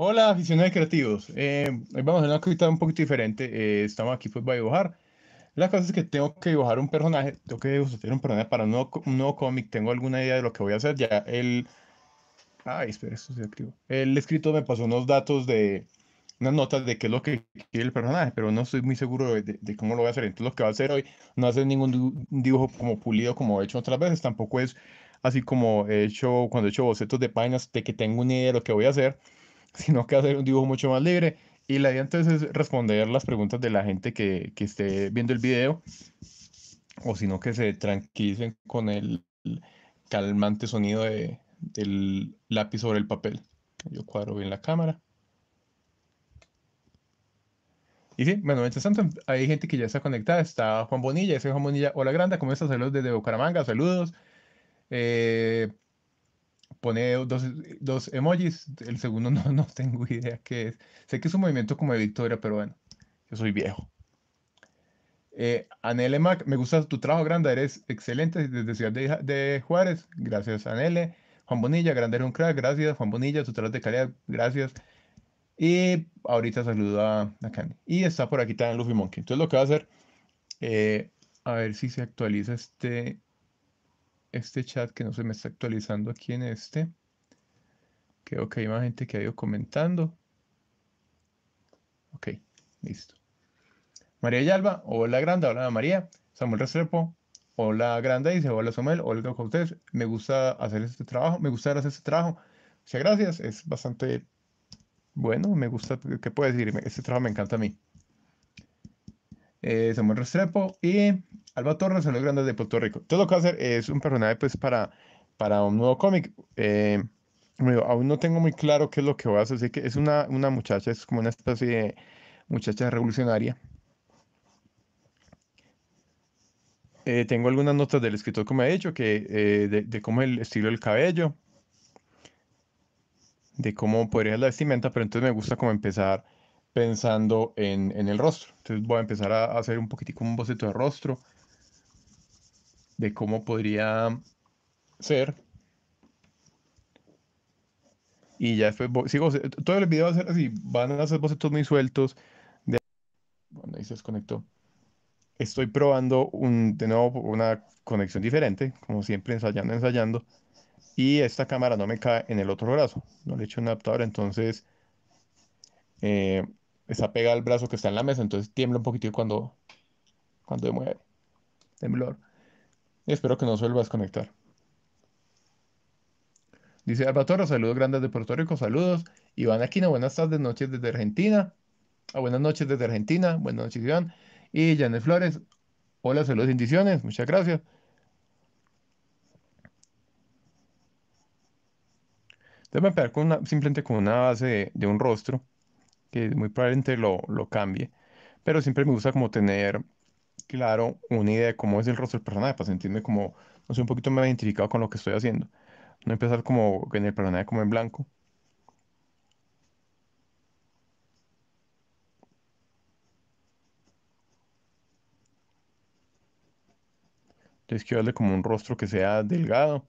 Hola, aficionados creativos. Eh, hoy vamos a hacer una actividad un poquito diferente. Eh, estamos aquí pues para dibujar. La cosa es que tengo que dibujar un personaje. Tengo que dibujar un personaje para un nuevo, cómic. Tengo alguna idea de lo que voy a hacer. Ya el... Ay, espera, esto se activo. El escrito me pasó unos datos de... Unas notas de qué es lo que quiere el personaje, pero no estoy muy seguro de, cómo lo voy a hacer. Entonces lo que va a hacer hoy no hace ningún dibujo como pulido como he hecho otras veces. Tampoco es así como he hecho cuando he hecho bocetos de páginas de que tengo una idea de lo que voy a hacer sino que hacer un dibujo mucho más libre. Y la idea entonces es responder las preguntas de la gente que, que esté viendo el video, o sino que se tranquilicen con el calmante sonido de, del lápiz sobre el papel. Yo cuadro bien la cámara. Y sí, bueno, mientras tanto, hay gente que ya está conectada. Está Juan Bonilla, ese Juan Bonilla. Hola, grande, ¿cómo estás? Saludos desde Bucaramanga, saludos. Eh, pone dos, dos, emojis, el segundo no, no tengo idea qué es. Sé que es un movimiento como de victoria, pero bueno, yo soy viejo. Eh, Anele Mac, me gusta tu trabajo, grande eres excelente desde Ciudad de, Juárez. Gracias, Anele. Juan Bonilla, grande era un crack, gracias. Juan Bonilla, tu trabajo de calidad, gracias. Y ahorita saluda a Candy. Y está por aquí también Luffy Monkey. Entonces lo que va a hacer, eh, a ver si se actualiza este este chat que no se me está actualizando aquí en este. Creo que hay más gente que ha ido comentando. Ok, listo. María Yalba, hola grande, hola María. Samuel Restrepo, hola Granda, dice hola Samuel, hola a ustedes. Me gusta hacer este trabajo, me gusta hacer este trabajo. Muchas gracias, es bastante bueno, me gusta, ¿qué puedo decir? Este trabajo me encanta a mí. Eh, Samuel Restrepo y Alba Torres, Los Grandes de Puerto Rico. Todo lo que va a hacer es un personaje pues para, para un nuevo cómic. Eh, aún no tengo muy claro qué es lo que voy a hacer, así que es una, una muchacha, es como una especie de muchacha revolucionaria. Eh, tengo algunas notas del escritor, como he dicho, que, de, de, cómo es el estilo del cabello, de cómo podría ser la vestimenta, pero entonces me gusta como empezar pensando en, en, el rostro. Entonces voy a empezar a hacer un poquitico un boceto de rostro, de cómo podría ser. Y ya después, sigo, eh, todo el video va a ser así, van a ser bocetos muy sueltos. De... Bueno, ahí se desconectó. Estoy probando un, de nuevo una conexión diferente, como siempre ensayando, ensayando. Y esta cámara no me cae en el otro brazo, no le he hecho un adaptador, entonces... Eh, está pegada al brazo que está en la mesa, entonces tiembla un poquitito cuando, cuando se mueve. Temblor. espero que no se vuelva a desconectar. Dice Torres, saludos grandes de Puerto Rico, saludos. Iván Aquino, buenas tardes, noches desde Argentina. Ah, buenas noches desde Argentina, buenas noches Iván. Y Janet Flores, hola, saludos, bendiciones, muchas gracias. Entonces me pegar con simplemente con una base de un rostro que muy probablemente lo, lo cambie. Pero siempre me gusta como tener claro una idea de cómo es el rostro del personaje para sentirme como, no sé, un poquito más identificado con lo que estoy haciendo. No empezar como en el personaje como en blanco. Entonces quiero darle como un rostro que sea delgado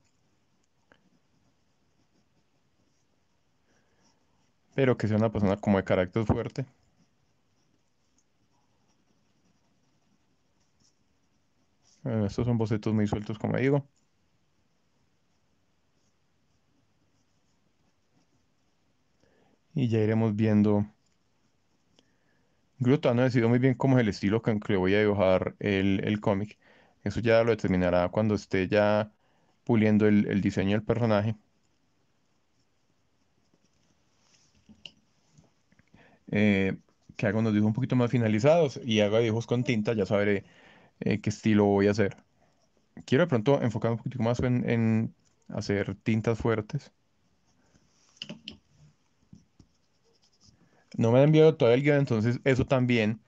pero que sea una persona como de carácter fuerte. Eh, estos son bocetos muy sueltos, como digo. Y ya iremos viendo. Gruta no decidido muy bien cómo es el estilo con que le voy a dibujar el, cómic. Eso ya lo determinará cuando esté ya puliendo el diseño del personaje. Eh, que hago unos dibujos un poquito más finalizados y hago dibujos con tinta, ya sabré eh, qué estilo voy a hacer. Quiero de pronto enfocar un poquito más en, hacer tintas fuertes. No me han enviado todavía el guión, entonces eso también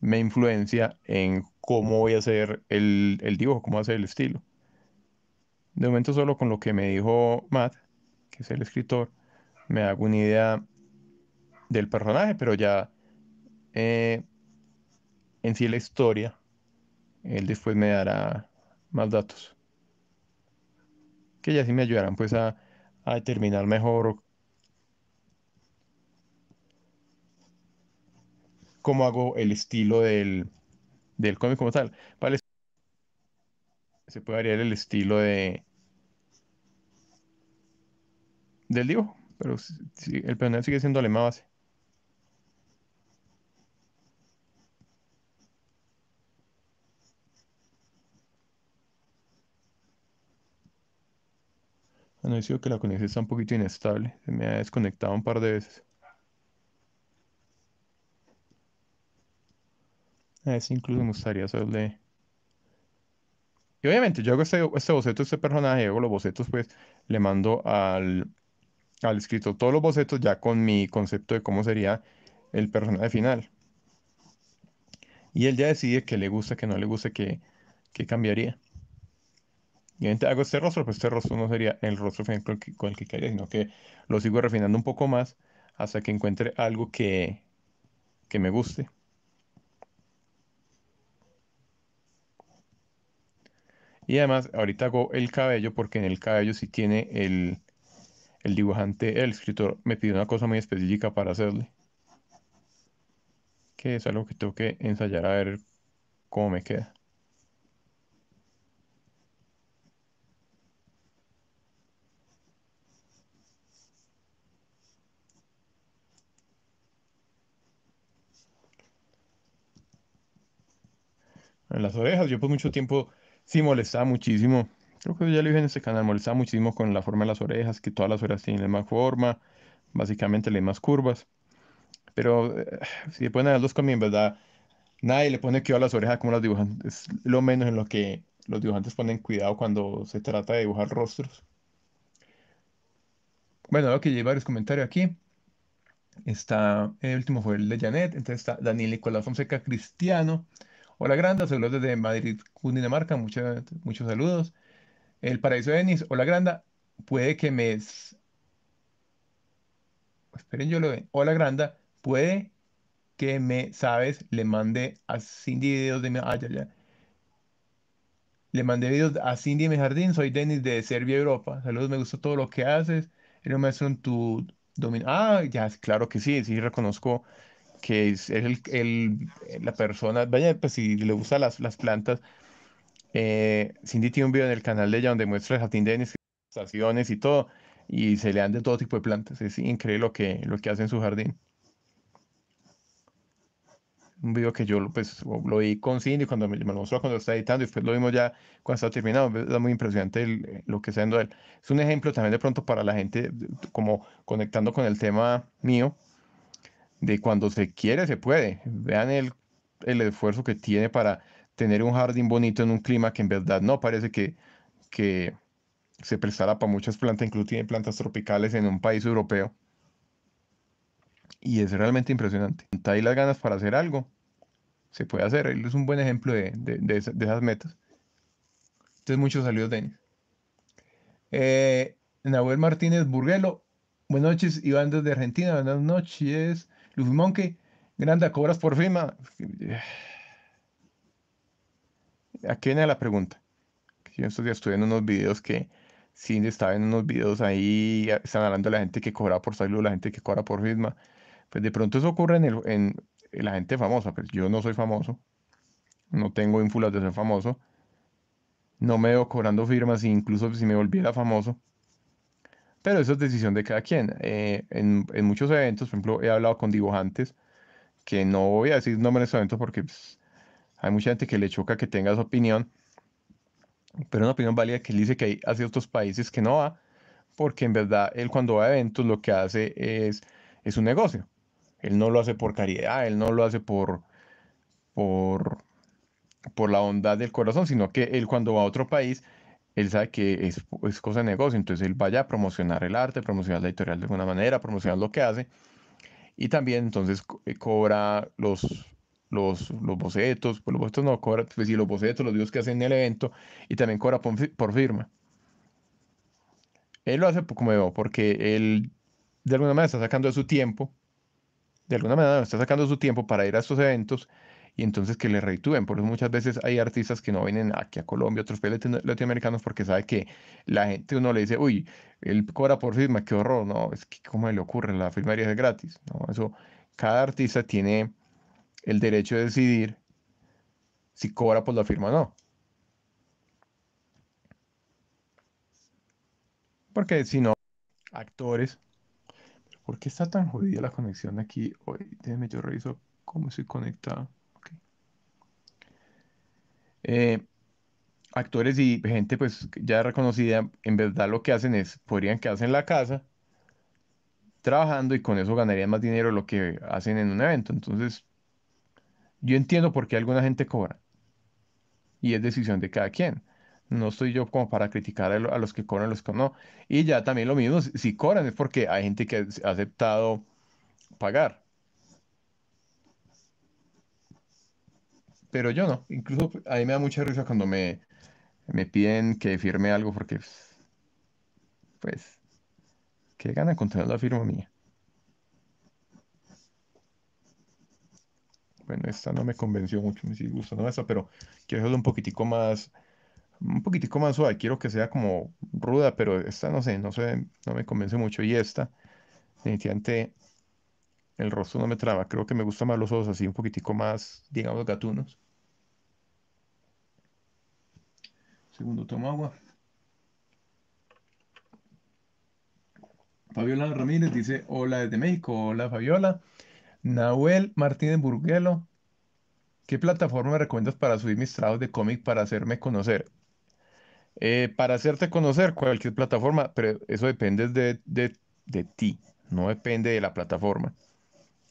me influencia en cómo voy a hacer el, dibujo, cómo hacer el estilo. De momento solo con lo que me dijo Matt, que es el escritor, me hago una idea del personaje, pero ya eh, en sí la historia, él después me dará más datos. Que ya sí me ayudarán pues a, determinar mejor cómo hago el estilo del, cómic como tal. se puede variar el estilo de del dibujo, pero si, el personaje sigue siendo alemán base. dicho que la conexión está un poquito inestable. Se me ha desconectado un par de veces. A veces incluso me gustaría hacerle... Y obviamente yo hago este, este, boceto, este personaje, hago los bocetos, pues le mando al, al escritor todos los bocetos ya con mi concepto de cómo sería el personaje final. Y él ya decide que le gusta, que no le gusta, que cambiaría. Y obviamente hago este rostro, pues este rostro no sería el rostro final con el que, quería sino que lo sigo refinando un poco más hasta que encuentre algo que, me guste. Y además, ahorita hago el cabello porque en el cabello si tiene el, el dibujante, el escritor, me pidió una cosa muy específica para hacerle. Que es algo que tengo que ensayar a ver cómo me queda. en las orejas. Yo por pues, mucho tiempo sí molestaba muchísimo. Creo que ya lo dije en este canal, molestaba muchísimo con la forma de las orejas, que todas las orejas tienen la misma forma, básicamente las más curvas. Pero eh, si le ponen a los en verdad, nadie le pone que a las orejas como los dibujantes Es lo menos en lo que los dibujantes ponen cuidado cuando se trata de dibujar rostros. Bueno, lo que hay varios comentarios aquí. Está, el último fue el de Janet, entonces está Daniel Nicolás Fonseca Cristiano. Hola Granda, saludos desde Madrid, Cundinamarca, muchas muchos saludos. El paraíso de Denis, hola Granda, puede que me... Esperen, yo lo veo. Hola Granda, puede que me, sabes, le mandé a Cindy videos de mi... Ah, ya, Le mandé videos a Cindy de mi jardín, soy Denis de Serbia, Europa. Saludos, me gusta todo lo que haces. Eres un maestro en tu dominio. Ah, ya, claro que sí, sí reconozco que es, el, el, la persona, vaya, pues si le gusta las, las plantas, eh, Cindy tiene un video en el canal de ella donde muestra el jardín de estaciones y todo, y se le dan de todo tipo de plantas. Es increíble lo que, lo que hace en su jardín. Un video que yo pues, lo vi con Cindy cuando me, lo mostró cuando estaba editando, y después lo vimos ya cuando estaba terminado. Es muy impresionante lo que está haciendo él. Es un ejemplo también de pronto para la gente, como conectando con el tema mío, de cuando se quiere, se puede. Vean el, esfuerzo que tiene para tener un jardín bonito en un clima que en verdad no parece que, que se prestara para muchas plantas, incluso tiene plantas tropicales en un país europeo. Y es realmente impresionante. Está ahí las ganas para hacer algo. Se puede hacer. Él es un buen ejemplo de, de, de, esas, metas. Entonces, muchos saludos, Denis. Eh, Nahuel Martínez Burguelo. Buenas noches, Iván desde Argentina. Buenas noches. Luffy Monkey, grande, cobras por firma. Aquí viene la pregunta. Yo estos días estuve en unos videos que sí estaba en unos videos ahí, están hablando de la gente que cobra por salud, la gente que cobra por firma. Pues de pronto eso ocurre en, la gente famosa, pero pues yo no soy famoso, no tengo ínfulas de ser famoso, no me veo cobrando firmas, incluso si me volviera famoso pero eso es decisión de cada quien. Eh, en, muchos eventos, por ejemplo, he hablado con dibujantes, que no voy a decir nombres de eventos porque pues, hay mucha gente que le choca que tenga su opinión, pero una opinión válida que él dice que hay ciertos países que no va, porque en verdad él cuando va a eventos lo que hace es, es un negocio. Él no lo hace por caridad, él no lo hace por, por, por la bondad del corazón, sino que él cuando va a otro país él sabe que es, es cosa de negocio, entonces él vaya a promocionar el arte, promocionar la editorial de alguna manera, promocionar lo que hace, y también entonces eh, cobra los, los, los bocetos, pues los bocetos no, cobra, pues los bocetos, los dios que hacen en el evento, y también cobra por, firma. Él lo hace como veo, porque él de alguna manera está sacando de su tiempo, de alguna manera está sacando su tiempo para ir a estos eventos y entonces que le reitúen. Por eso muchas veces hay artistas que no vienen aquí a Colombia, otros países latinoamericanos, porque sabe que la gente, uno le dice, uy, él cobra por firma, qué horror, no, es que cómo le ocurre, la firmaría es gratis, ¿no? Eso, cada artista tiene el derecho de decidir si cobra por la firma o no. Porque si no, actores. ¿Por qué está tan jodida la conexión aquí hoy? Déjeme, yo reviso cómo estoy conectado. Eh, actores y gente pues ya reconocida, en verdad lo que hacen es, podrían quedarse en la casa trabajando y con eso ganarían más dinero lo que hacen en un evento. Entonces, yo entiendo por qué alguna gente cobra. Y es decisión de cada quien. No estoy yo como para criticar a, los que cobran, los que no. Y ya también lo mismo, si cobran es porque hay gente que ha aceptado pagar. pero yo no. Incluso a mí me da mucha risa cuando me, piden que firme algo porque, pues, qué gana con tener la firma mía. Bueno, esta no me convenció mucho, me sigue no esta, pero quiero hacerlo un poquitico más, un poquitico más suave. Quiero que sea como ruda, pero esta no sé, no sé, no me convence mucho. Y esta, definitivamente, el rostro no me traba. Creo que me gustan más los ojos así, un poquitico más, digamos, gatunos. Segundo, toma agua. Fabiola Ramírez dice, hola desde México, hola Fabiola. Nahuel Martínez Burguelo, ¿qué plataforma me recomiendas para subir mis trabajos de cómic para hacerme conocer? Eh, para hacerte conocer cualquier plataforma, pero eso depende de, de ti, no depende de la plataforma.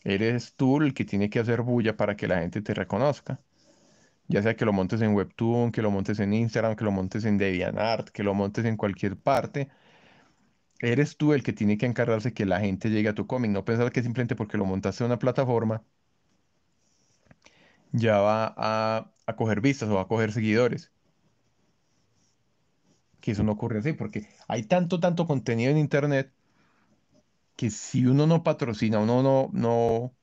Eres tú el que tiene que hacer bulla para que la gente te reconozca. Ya sea que lo montes en Webtoon, que lo montes en Instagram, que lo montes en DeviantArt, que lo montes en cualquier parte. Eres tú el que tiene que encargarse que la gente llegue a tu cómic. No pensar que simplemente porque lo montaste en una plataforma ya va a, a coger vistas o va a coger seguidores que eso no ocurre así, porque hay tanto, tanto contenido en Internet que si uno no patrocina, uno no, no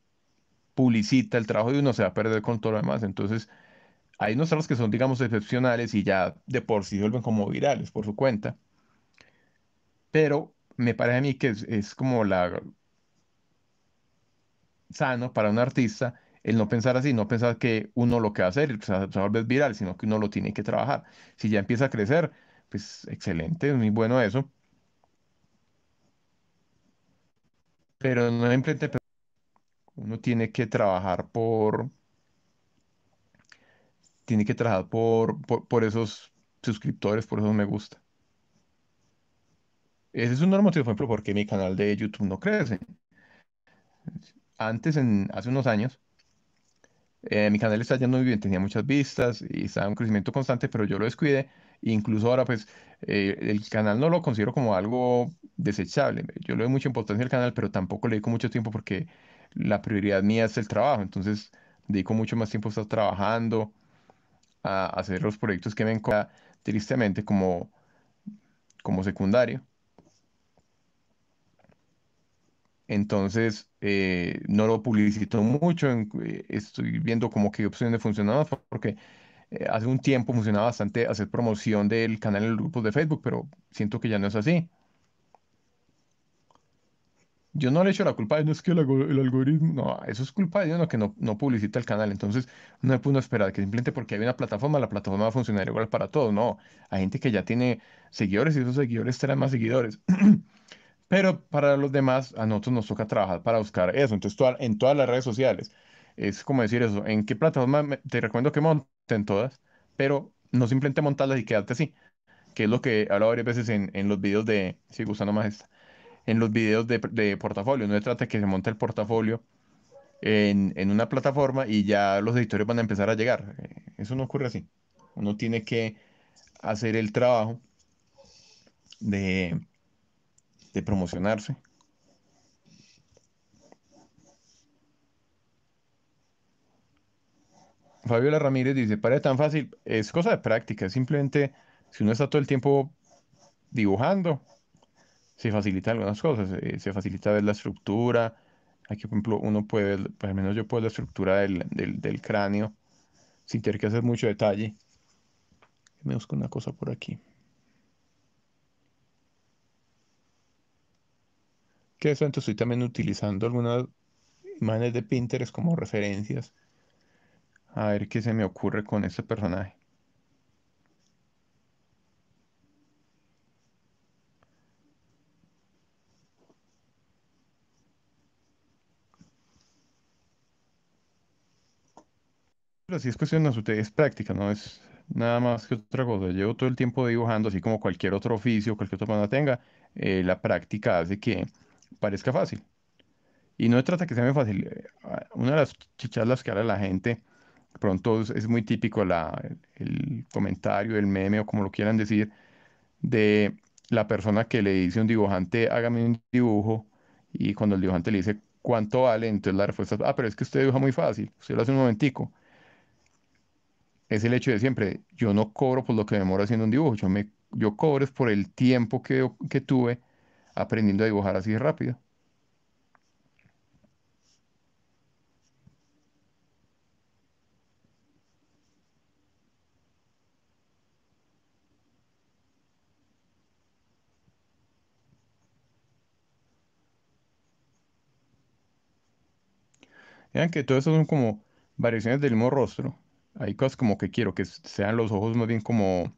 publicita el trabajo de uno, se va a perder con todo lo demás. Entonces, hay unos trabajos que son, digamos, excepcionales y ya de por sí vuelven como virales por su cuenta. Pero me parece a mí que es, como la sano para un artista el no pensar así, no pensar que uno lo que va a hacer tal vez es viral, sino que uno lo tiene que trabajar. Si ya empieza a crecer, pues excelente, es muy bueno eso. Pero en enfrente. Pues, uno tiene que trabajar por, tiene que trabajar por, por, esos suscriptores, por esos me gusta. Ese es un normativo motivo, por ejemplo, porque mi canal de YouTube no crece. Antes, en, hace unos años, eh, mi canal está yendo muy bien, tenía muchas vistas y estaba en crecimiento constante, pero yo lo descuidé Incluso ahora, pues, eh, el canal no lo considero como algo desechable. Yo le doy mucha importancia al canal, pero tampoco le dedico mucho tiempo porque la prioridad mía es el trabajo. Entonces, dedico mucho más tiempo a estar trabajando, a hacer los proyectos que me encuentran tristemente como, como secundario. Entonces, eh, no lo publicito mucho, eh, estoy viendo como qué opciones funcionan porque eh, hace un tiempo funcionaba bastante hacer promoción del canal en los grupos de Facebook, pero siento que ya no es así. Yo no le echo la culpa no es que el, algoritmo, no, eso es culpa de uno que no, publicita el canal. Entonces, no es uno esperar que simplemente porque hay una plataforma, la plataforma va a funcionar igual para todos. No, hay gente que ya tiene seguidores y esos seguidores traen más seguidores. Pero para los demás, a nosotros nos toca trabajar para buscar eso. Entonces, en todas las redes sociales, es como decir eso, ¿en qué plataforma te recomiendo que montes? en todas, pero no simplemente montarlas y quedarte así, que es lo que hablo varias veces en, los videos de, si gustando más en los videos de, de portafolio, no se trata de que se monte el portafolio en, una plataforma y ya los editores van a empezar a llegar, eh, eso no ocurre así, uno tiene que hacer el trabajo de, de promocionarse Fabiola Ramírez dice, parece tan fácil, es cosa de práctica, simplemente si uno está todo el tiempo dibujando, se facilita algunas cosas, eh, se, facilita ver la estructura, aquí por ejemplo uno puede ver, pues, al menos yo puedo ver la estructura del, del, cráneo, sin tener que hacer mucho detalle. Me busco una cosa por aquí. Que eso entonces estoy también utilizando algunas imágenes de Pinterest como referencias a ver qué se me ocurre con este personaje. Pero si es cuestión de usted, es práctica, no es nada más que otra cosa. Llevo todo el tiempo dibujando, así como cualquier otro oficio, cualquier otra persona tenga, eh, la práctica hace que parezca fácil. Y no trata que sea muy fácil. Eh, una de las chichalas que hará la gente pronto es muy típico el comentario, el meme o como lo quieran decir, de la persona que le dice a un dibujante, hágame un dibujo, y cuando el dibujante le dice cuánto vale, entonces la respuesta es, ah, pero es que usted dibuja muy fácil, usted lo hace un momentico. Es el hecho de siempre, yo no cobro por lo que demora demoro haciendo un dibujo, yo, me, yo cobro es por el tiempo que, que tuve aprendiendo a dibujar así rápido. Vean que todo eso son como variaciones del mismo rostro. Hay cosas como que quiero que sean los ojos más bien como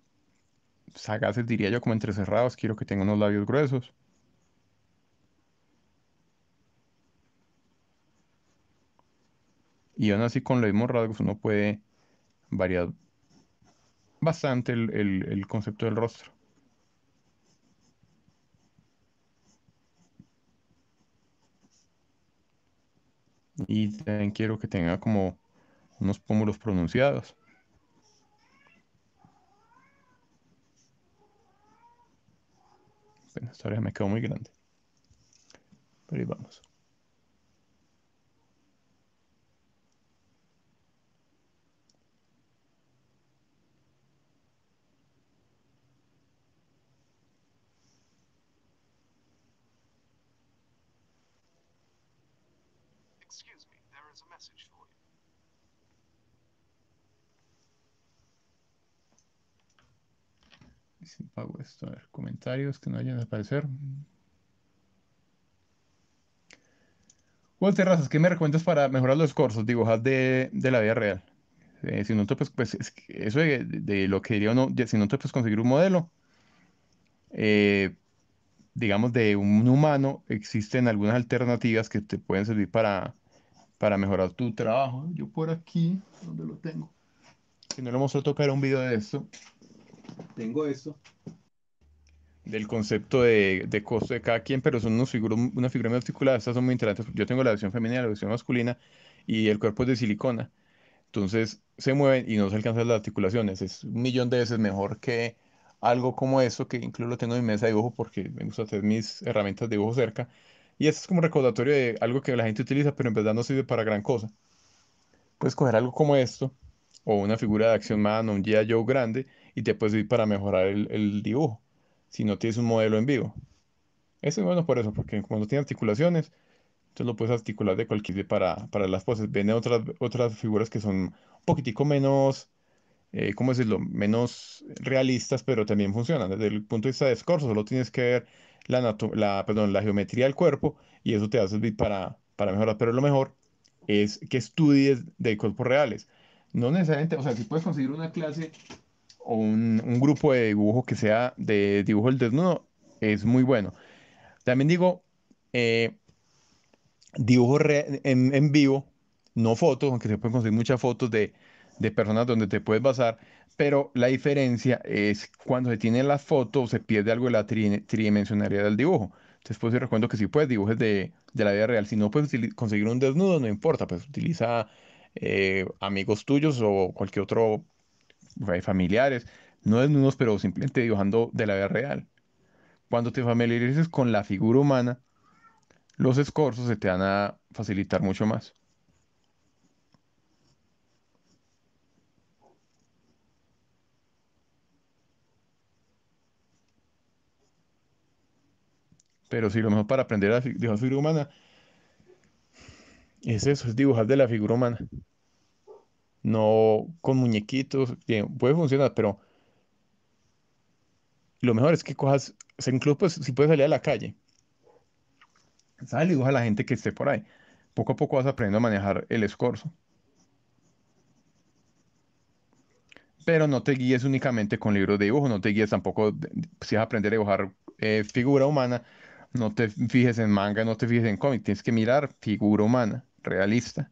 sagaces, diría yo, como entrecerrados. Quiero que tenga unos labios gruesos. Y aún así con los mismos rasgos uno puede variar bastante el, el concepto del rostro. Y también quiero que tenga como unos pómulos pronunciados. Bueno, esta oreja me quedó muy grande. Pero ahí vamos. Excuse me, there is a message for you. Si pago esto, comentarios que no hayan aparecer. Walter Razas, ¿qué me recomiendas para mejorar los cursos, digo, de, de la vida real? Eh, si no te pues, pues es eso de, lo que diría uno, si no te puedes conseguir un modelo, eh, digamos, de un humano, existen algunas alternativas que te pueden servir para, para mejorar tu trabajo. Yo por aquí, donde lo tengo. Si no lo mostró tocar un video de esto. Tengo eso Del concepto de, de costo de cada quien, pero son unos figura una figura muy articulada. Estas son muy interesantes. Yo tengo la versión femenina, la versión masculina y el cuerpo es de silicona. Entonces se mueven y no se alcanzan las articulaciones. Es un millón de veces mejor que algo como eso, que incluso lo tengo en mi mesa de dibujo porque me gusta tener mis herramientas de dibujo cerca y esto es como recordatorio de algo que la gente utiliza, pero en verdad no sirve para gran cosa. Puedes coger algo como esto, o una figura de acción man, o un G.I. Joe grande, y te puedes ir para mejorar el, dibujo, si no tienes un modelo en vivo. Eso es bueno por eso, porque cuando tiene articulaciones, entonces lo puedes articular de cualquier para, para las poses. Vienen otras, otras figuras que son un poquitico menos, eh, ¿cómo decirlo?, menos realistas, pero también funcionan. Desde el punto de vista de escorzo, solo tienes que ver la, geometría del cuerpo y eso te va a servir para, mejorar. Pero lo mejor es que estudies de cuerpos reales. No necesariamente, o sea, si puedes conseguir una clase o un, grupo de dibujos que sea de dibujo del desnudo, es muy bueno. También digo, dibujos eh, dibujo en, en, vivo, no fotos, aunque se pueden conseguir muchas fotos de, de personas donde te puedes basar, pero la diferencia es cuando se tiene la foto se pierde algo de la tridimensionalidad del dibujo. Entonces, pues yo recuerdo que si puedes dibujes de, la vida real, si no puedes conseguir un desnudo, no importa, pues utiliza eh, amigos tuyos o cualquier otro eh, familiares, no desnudos, pero simplemente dibujando de la vida real. Cuando te familiarices con la figura humana, los escorzos se te van a facilitar mucho más. Pero si lo mejor para aprender a dibujar figura humana es eso, es dibujar de la figura humana. No con muñequitos, bien, puede funcionar, pero lo mejor es que cojas, incluso pues, si puedes salir a la calle, Sal y dibuja a la gente que esté por ahí. Poco a poco vas aprendiendo a manejar el escorzo. Pero no te guíes únicamente con libros de dibujo, no te guíes tampoco si vas a aprender a dibujar eh, figura humana, no te fijes en manga, no te fijes en cómic, tienes que mirar figura humana, realista.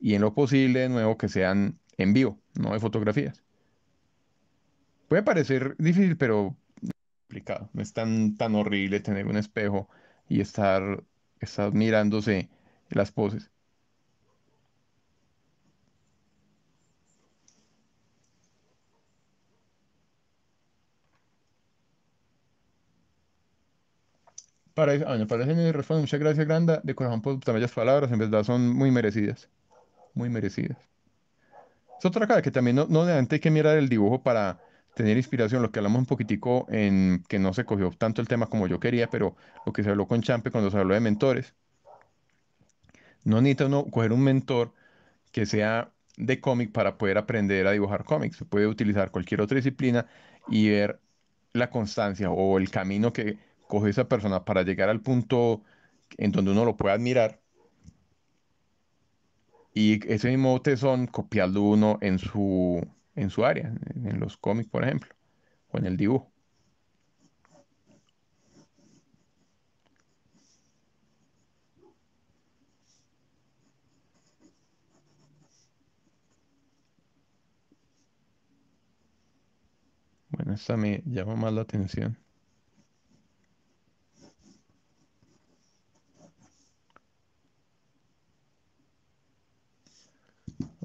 Y en lo posible, de nuevo, que sean en vivo, no de fotografías. Puede parecer difícil, pero complicado. No es tan, tan horrible tener un espejo y estar, estar mirándose las poses. Para, a no, para parece me muchas gracias, Granda, de corazón por tan bellas palabras, en verdad son muy merecidas, muy merecidas. Es otra cosa, que también no, no antes hay que mirar el dibujo para tener inspiración, lo que hablamos un poquitico en que no se cogió tanto el tema como yo quería, pero lo que se habló con Champe cuando se habló de mentores. No necesita uno coger un mentor que sea de cómic para poder aprender a dibujar cómics. Se puede utilizar cualquier otra disciplina y ver la constancia o el camino que coge esa persona para llegar al punto en donde uno lo pueda admirar. Y ese mismo tesón copiarlo uno en su, en su área, en los cómics, por ejemplo, o en el dibujo. Bueno, esta me llama más la atención.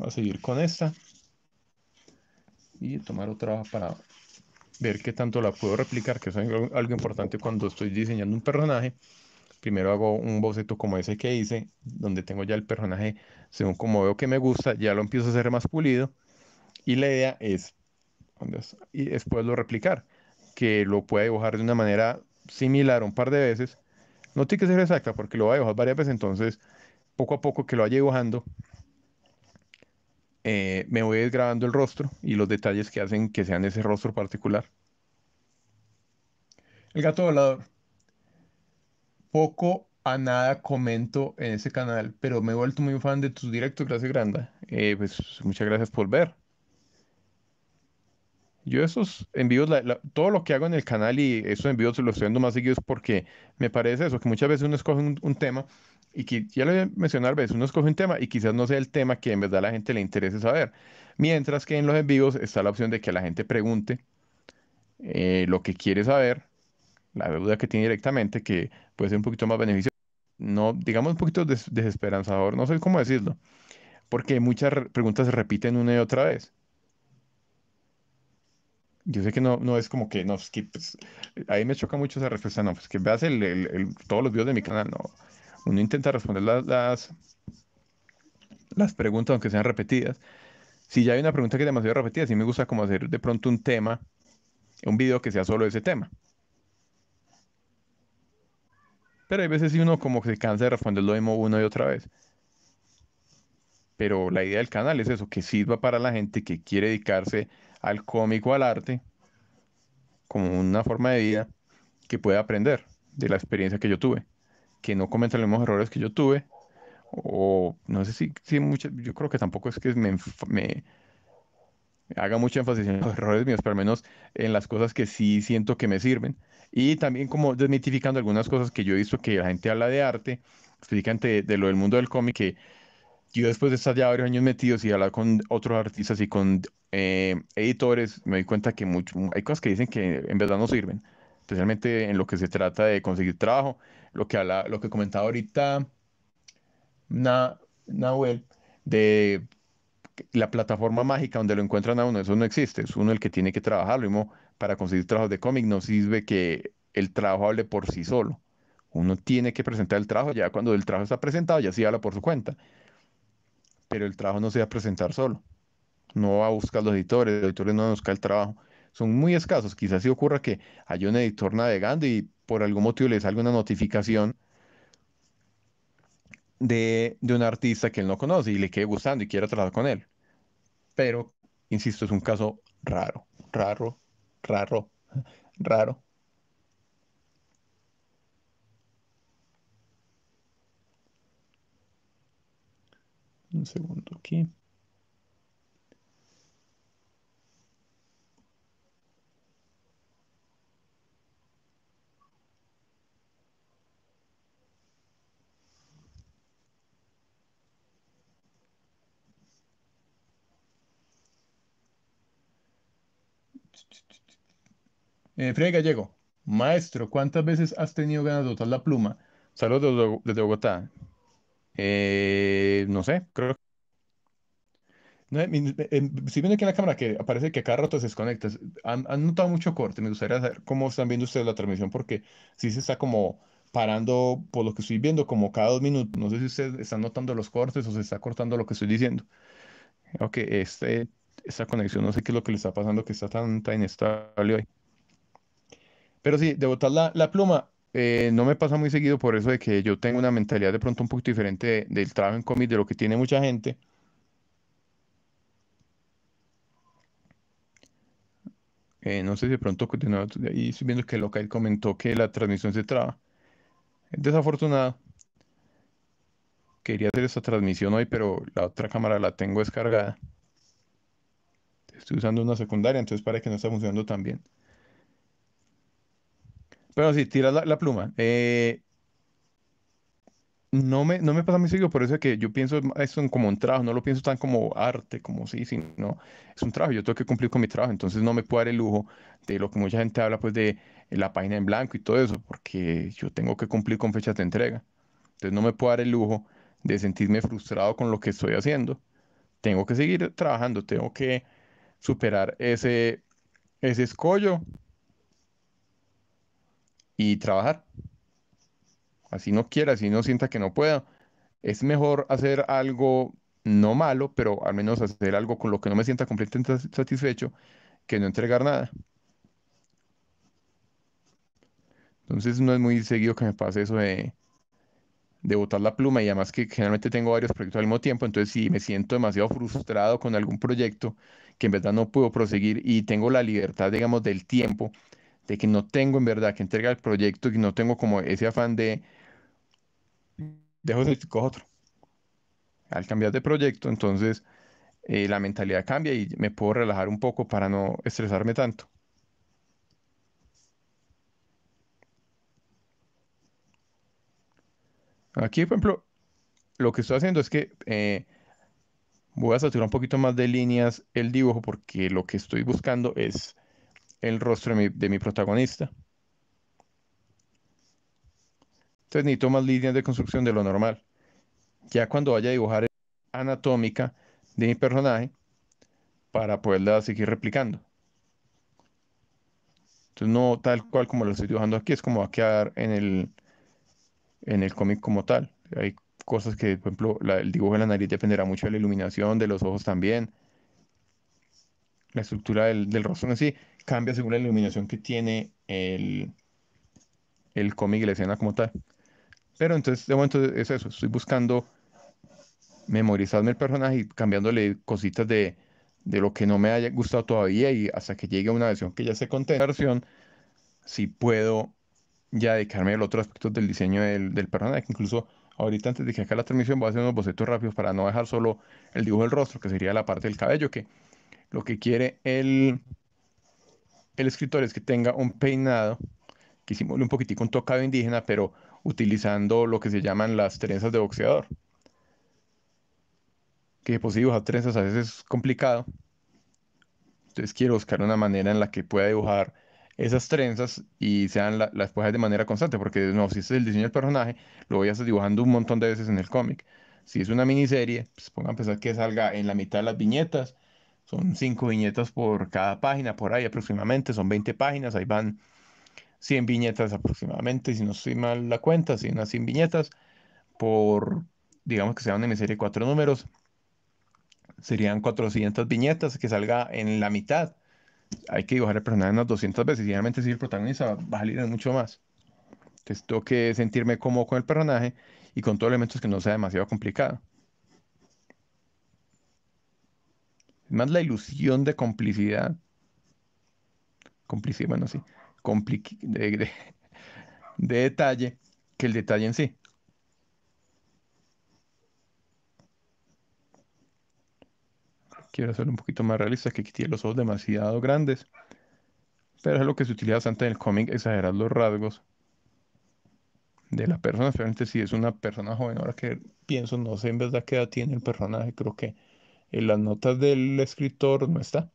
a seguir con esta. Y tomar otra para ver qué tanto la puedo replicar, que es algo, importante cuando estoy diseñando un personaje. Primero hago un boceto como ese que hice, donde tengo ya el personaje, según como veo que me gusta, ya lo empiezo a hacer más pulido. Y la idea es, y después lo replicar, que lo pueda dibujar de una manera similar un par de veces. No tiene que ser exacta porque lo va a dibujar varias veces, entonces poco a poco que lo vaya dibujando, eh, me voy desgrabando el rostro y los detalles que hacen que sean ese rostro particular. El gato volador. Poco a nada comento en ese canal, pero me he vuelto muy fan de tus directos. Gracias, Granda. Eh, pues muchas gracias por ver. Yo esos envíos, todo lo que hago en el canal y esos envíos los estoy viendo más seguidos porque me parece eso, que muchas veces uno escoge un tema y que ya lo he mencionado a veces, pues, uno escoge un tema y quizás no sea el tema que en verdad a la gente le interese saber. Mientras que en los en vivos está la opción de que la gente pregunte eh, lo que quiere saber, la deuda que tiene directamente, que puede ser un poquito más beneficioso. No, digamos un poquito desesperanzador, no sé cómo decirlo, porque muchas preguntas se repiten una y otra vez. Yo sé que no, no es como que, no, es pues, ahí me choca mucho esa respuesta, no, pues que veas todos los videos de mi canal, no uno intenta responder las, las, preguntas, aunque sean repetidas. Si ya hay una pregunta que es demasiado repetida, sí me gusta como hacer de pronto un tema, un video que sea solo ese tema. Pero hay veces si uno como que se cansa de responder lo mismo una y otra vez. Pero la idea del canal es eso, que sirva para la gente que quiere dedicarse al cómico, al arte, como una forma de vida que pueda aprender de la experiencia que yo tuve que no cometen los mismos errores que yo tuve, o no sé si, si muchas, yo creo que tampoco es que me, haga mucho énfasis en los errores míos, pero al menos en las cosas que sí siento que me sirven. Y también como desmitificando algunas cosas que yo he visto que la gente habla de arte, Explicante de, lo del mundo del cómic, que yo después de estar ya varios años metidos y hablar con otros artistas y con eh, editores, me doy cuenta que hay cosas que dicen que en verdad no sirven, especialmente en lo que se trata de conseguir trabajo lo que, lo que comentaba ahorita Nahuel, de la plataforma mágica donde lo encuentran a uno, eso no existe, es uno el que tiene que trabajar, lo Mismo para conseguir trabajos de cómic no sirve que el trabajo hable por sí solo. Uno tiene que presentar el trabajo, ya cuando el trabajo está presentado, ya sí habla por su cuenta. Pero el trabajo no se va a presentar solo. No va a buscar los editores, los editores no van a buscar el trabajo son muy escasos. Quizás si sí ocurra que hay un editor navegando y por algún motivo le salga una notificación de, de un artista que él no conoce y le quede gustando y quiera trabajar con él. Pero, insisto, es un caso raro, raro, raro, raro. Un segundo aquí. Eh, Gallego, maestro, ¿cuántas veces has tenido ganas de botar la pluma? Saludos desde Bogotá. Eh, no sé, creo que... si ven aquí en la cámara que aparece que cada rato se desconecta, han, notado mucho corte. Me gustaría saber cómo están viendo ustedes la transmisión, porque sí se está como parando, por lo que estoy viendo, como cada dos minutos. No sé si ustedes están notando los cortes o se está cortando lo que estoy diciendo. Ok, este, esta conexión, no sé qué es lo que le está pasando, que está tan, tan inestable hoy. Pero sí, de botar la, pluma, eh, no me pasa muy seguido por eso de que yo tengo una mentalidad de pronto un poquito diferente del trabajo en cómic, de lo que tiene mucha gente. Eh, no sé si de pronto de ahí estoy viendo que Local comentó que la transmisión se traba. desafortunado. Quería hacer esta transmisión hoy, pero la otra cámara la tengo descargada. Estoy usando una secundaria, entonces parece que no está funcionando tan bien. Pero sí, tiras la, pluma. Eh, no me, no me pasa muy seguido, por eso que yo pienso eso como un trabajo, no lo pienso tan como arte, como sí, sino es un trabajo, yo tengo que cumplir con mi trabajo, entonces no me puedo dar el lujo de lo que mucha gente habla, pues de la página en blanco y todo eso, porque yo tengo que cumplir con fechas de entrega. Entonces no me puedo dar el lujo de sentirme frustrado con lo que estoy haciendo. Tengo que seguir trabajando, tengo que superar ese, ese escollo y trabajar. Así no quiera, así no sienta que no pueda. Es mejor hacer algo no malo, pero al menos hacer algo con lo que no me sienta completamente satisfecho que no entregar nada. Entonces no es muy seguido que me pase eso de, de botar la pluma y además que generalmente tengo varios proyectos al mismo tiempo, entonces si me siento demasiado frustrado con algún proyecto que en verdad no puedo proseguir y tengo la libertad, digamos, del tiempo de que no tengo en verdad que entregar el proyecto, y no tengo como ese afán de, dejo de otro. Al cambiar de proyecto, entonces eh, la mentalidad cambia y me puedo relajar un poco para no estresarme tanto. Aquí, por ejemplo, lo que estoy haciendo es que eh, voy a saturar un poquito más de líneas el dibujo porque lo que estoy buscando es el rostro de mi, protagonista. Entonces necesito más líneas de construcción de lo normal. Ya cuando vaya a dibujar anatómica de mi personaje, para poderla seguir replicando. Entonces no tal cual como lo estoy dibujando aquí, es como va a quedar en el, en el cómic como tal. Hay cosas que, por ejemplo, el dibujo de la nariz dependerá mucho de la iluminación, de los ojos también la estructura del, del rostro en sí cambia según la iluminación que tiene el, el cómic y la escena como tal. Pero entonces, de momento es eso, estoy buscando memorizarme el personaje y cambiándole cositas de, lo que no me haya gustado todavía y hasta que llegue una versión que ya se contenta, versión, si puedo ya dedicarme al otro aspecto del diseño del, del personaje, incluso ahorita antes de que haga la transmisión voy a hacer unos bocetos rápidos para no dejar solo el dibujo del rostro, que sería la parte del cabello, que lo que quiere el, el escritor es que tenga un peinado, que hicimos un poquitico un tocado indígena, pero utilizando lo que se llaman las trenzas de boxeador. Que pues dibujar trenzas a veces es complicado. Entonces quiero buscar una manera en la que pueda dibujar esas trenzas y sean las puedas de manera constante, porque no, si este es el diseño del personaje, lo voy a estar dibujando un montón de veces en el cómic. Si es una miniserie, pues pongan a pensar que salga en la mitad de las viñetas son cinco viñetas por cada página, por ahí aproximadamente, son 20 páginas, ahí van 100 viñetas aproximadamente, si no estoy mal la cuenta, si unas 100 viñetas por, digamos que sea una mi serie cuatro números, serían 400 viñetas que salga en la mitad. Hay que dibujar el personaje unas 200 veces, y obviamente si el protagonista va a salir en mucho más. Entonces tengo que sentirme cómodo con el personaje y con todos los elementos que no sea demasiado complicado. Más la ilusión de complicidad. Complicidad, bueno, sí. de, detalle que el detalle en sí. Quiero hacerlo un poquito más realista, que tiene los ojos demasiado grandes. Pero es lo que se utiliza bastante en el cómic, exagerar los rasgos de la persona. Realmente si es una persona joven, ahora que pienso, no sé en verdad qué edad tiene el personaje, creo que en eh, las notas del escritor no está.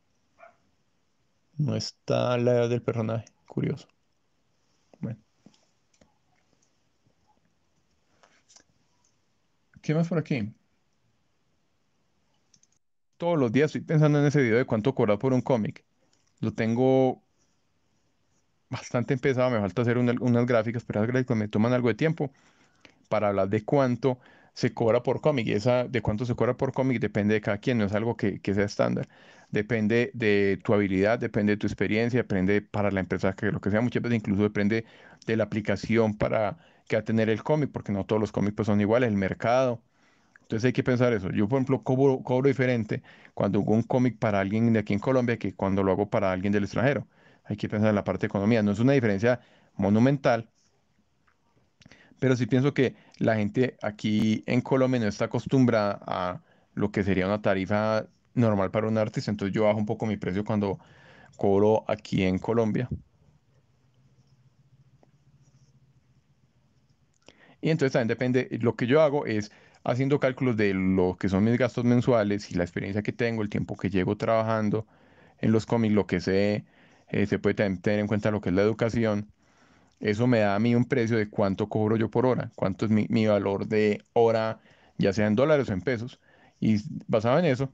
No está la edad del personaje. Curioso. Bueno. ¿Qué más por aquí? Todos los días estoy pensando en ese video de cuánto cobra por un cómic. Lo tengo bastante empezado. Me falta hacer unas gráficas, pero las gráficas me toman algo de tiempo para hablar de cuánto se cobra por cómic y esa de cuánto se cobra por cómic depende de cada quien, no es algo que, sea estándar. Depende de tu habilidad, depende de tu experiencia, depende para la empresa que lo que sea, muchas veces incluso depende de la aplicación para que va a tener el cómic, porque no todos los cómics pues, son iguales, el mercado. Entonces hay que pensar eso. Yo, por ejemplo, cobro, cobro diferente cuando hago un cómic para alguien de aquí en Colombia que cuando lo hago para alguien del extranjero. Hay que pensar en la parte de economía. No es una diferencia monumental, pero sí pienso que la gente aquí en Colombia no está acostumbrada a lo que sería una tarifa normal para un artista, entonces yo bajo un poco mi precio cuando cobro aquí en Colombia. Y entonces también depende, lo que yo hago es haciendo cálculos de lo que son mis gastos mensuales y la experiencia que tengo, el tiempo que llevo trabajando en los cómics, lo que sé, eh, se puede tener en cuenta lo que es la educación eso me da a mí un precio de cuánto cobro yo por hora, cuánto es mi, valor de hora, ya sea en dólares o en pesos. Y basado en eso,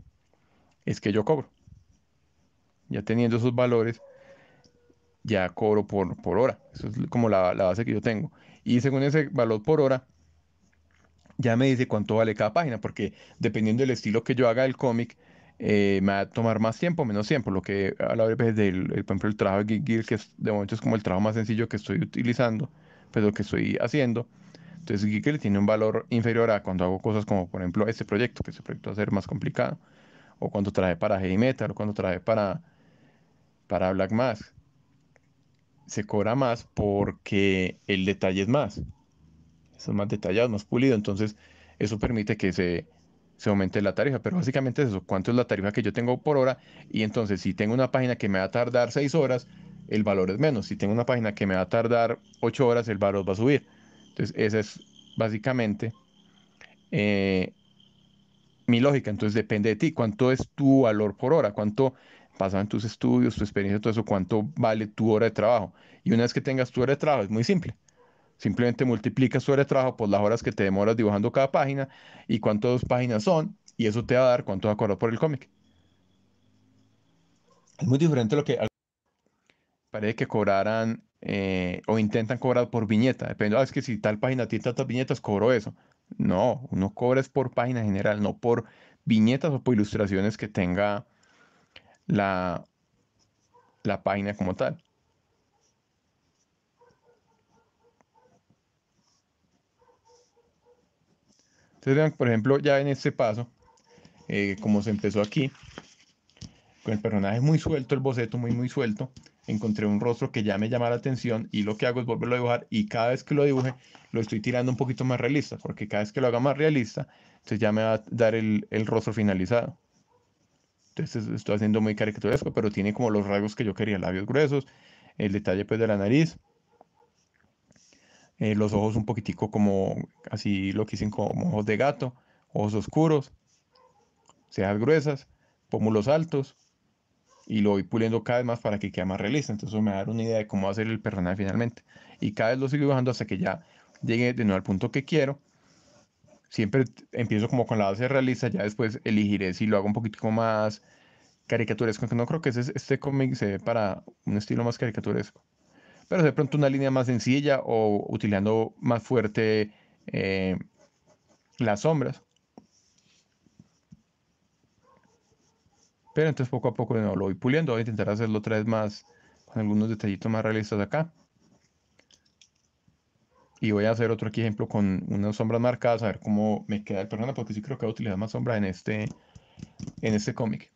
es que yo cobro. Ya teniendo esos valores, ya cobro por, por hora. Eso es como la, la, base que yo tengo. Y según ese valor por hora, ya me dice cuánto vale cada página, porque dependiendo del estilo que yo haga del cómic, eh, me va a tomar más tiempo, menos tiempo. Lo que hablaba del, el, por ejemplo, el trabajo de Gear, que de momento es como el trabajo más sencillo que estoy utilizando, pero pues, que estoy haciendo. Entonces Gear tiene un valor inferior a cuando hago cosas como, por ejemplo, este proyecto, que este proyecto a ser más complicado, o cuando traje para Heavy Metal, o cuando traje para, para Black Mask. Se cobra más porque el detalle es más. Es más detallado, más pulido. Entonces, eso permite que se se aumente la tarifa, pero básicamente es eso, cuánto es la tarifa que yo tengo por hora y entonces si tengo una página que me va a tardar seis horas, el valor es menos, si tengo una página que me va a tardar ocho horas, el valor va a subir. Entonces esa es básicamente eh, mi lógica, entonces depende de ti, cuánto es tu valor por hora, cuánto pasan tus estudios, tu experiencia, todo eso, cuánto vale tu hora de trabajo. Y una vez que tengas tu hora de trabajo, es muy simple. Simplemente multiplica su hora trabajo por las horas que te demoras dibujando cada página y cuántas páginas son, y eso te va a dar cuánto a cobrado por el cómic. Es muy diferente lo que parece que cobraran eh, o intentan cobrar por viñeta, depende ah, es que si tal página tiene tantas viñetas, cobro eso. No, uno cobra por página general, no por viñetas o por ilustraciones que tenga la, la página como tal. Entonces vean, por ejemplo, ya en este paso, eh, como se empezó aquí, con el personaje muy suelto, el boceto muy, muy suelto, encontré un rostro que ya me llama la atención y lo que hago es volverlo a dibujar y cada vez que lo dibuje lo estoy tirando un poquito más realista, porque cada vez que lo haga más realista, entonces ya me va a dar el, el rostro finalizado. Entonces estoy haciendo muy caricaturesco, pero tiene como los rasgos que yo quería, labios gruesos, el detalle pues de la nariz, eh, los ojos un poquitico como, así lo que dicen como ojos de gato, ojos oscuros, cejas gruesas, pómulos altos, y lo voy puliendo cada vez más para que quede más realista. Entonces me va a dar una idea de cómo va a ser el personaje finalmente. Y cada vez lo sigo bajando hasta que ya llegue de nuevo al punto que quiero. Siempre empiezo como con la base realista, ya después elegiré si lo hago un poquitico más caricaturesco, que no creo que este cómic se ve para un estilo más caricaturesco pero de pronto una línea más sencilla o utilizando más fuerte eh, las sombras. Pero entonces poco a poco no, lo voy puliendo, voy a intentar hacerlo otra vez más con algunos detallitos más realistas acá. Y voy a hacer otro aquí ejemplo con unas sombras marcadas, a ver cómo me queda el personaje, porque sí creo que voy a utilizar más sombras en este, en este cómic.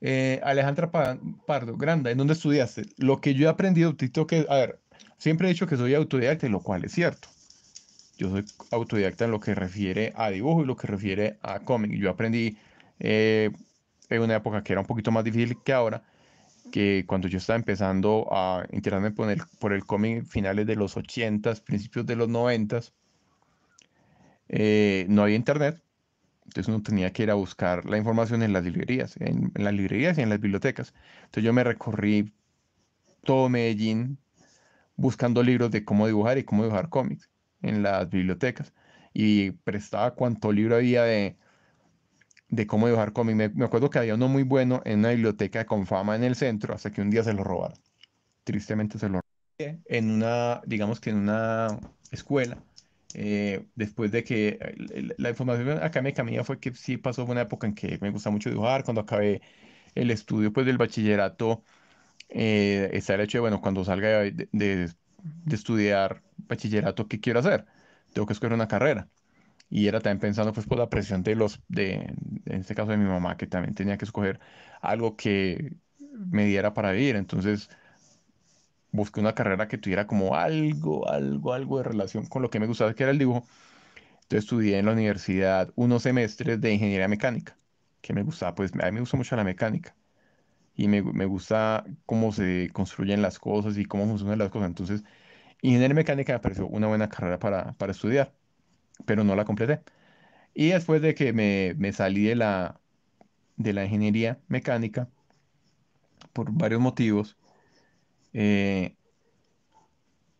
Eh, Alejandra Pardo, Granda, ¿en dónde estudiaste? Lo que yo he aprendido, Tito, que, a ver, siempre he dicho que soy autodidacta, lo cual es cierto. Yo soy autodidacta en lo que refiere a dibujo y lo que refiere a cómic. Yo aprendí eh, en una época que era un poquito más difícil que ahora, que cuando yo estaba empezando a interesarme por el, por el cómic finales de los 80s, principios de los 90s, eh, no había internet, entonces uno tenía que ir a buscar la información en las librerías, en, las librerías y en las bibliotecas. Entonces yo me recorrí todo Medellín buscando libros de cómo dibujar y cómo dibujar cómics en las bibliotecas. Y prestaba cuánto libro había de, de cómo dibujar cómics. Me, me, acuerdo que había uno muy bueno en una biblioteca con fama en el centro, hasta que un día se lo robaron. Tristemente se lo robaron. En una, digamos que en una escuela eh, después de que eh, la información acá me mía fue que sí pasó una época en que me gusta mucho dibujar, cuando acabé el estudio pues del bachillerato, eh, está el hecho de, bueno, cuando salga de, estudiar bachillerato, ¿qué quiero hacer? Tengo que escoger una carrera. Y era también pensando pues por la presión de los, de, en este caso de mi mamá, que también tenía que escoger algo que me diera para vivir. Entonces, busqué una carrera que tuviera como algo, algo, algo de relación con lo que me gustaba, que era el dibujo. Entonces estudié en la universidad unos semestres de ingeniería mecánica, que me gustaba, pues a mí me gusta mucho la mecánica y me, gusta cómo se construyen las cosas y cómo funcionan las cosas. Entonces, ingeniería mecánica me pareció una buena carrera para, estudiar, pero no la completé. Y después de que me, salí de la, de la ingeniería mecánica, por varios motivos, eh,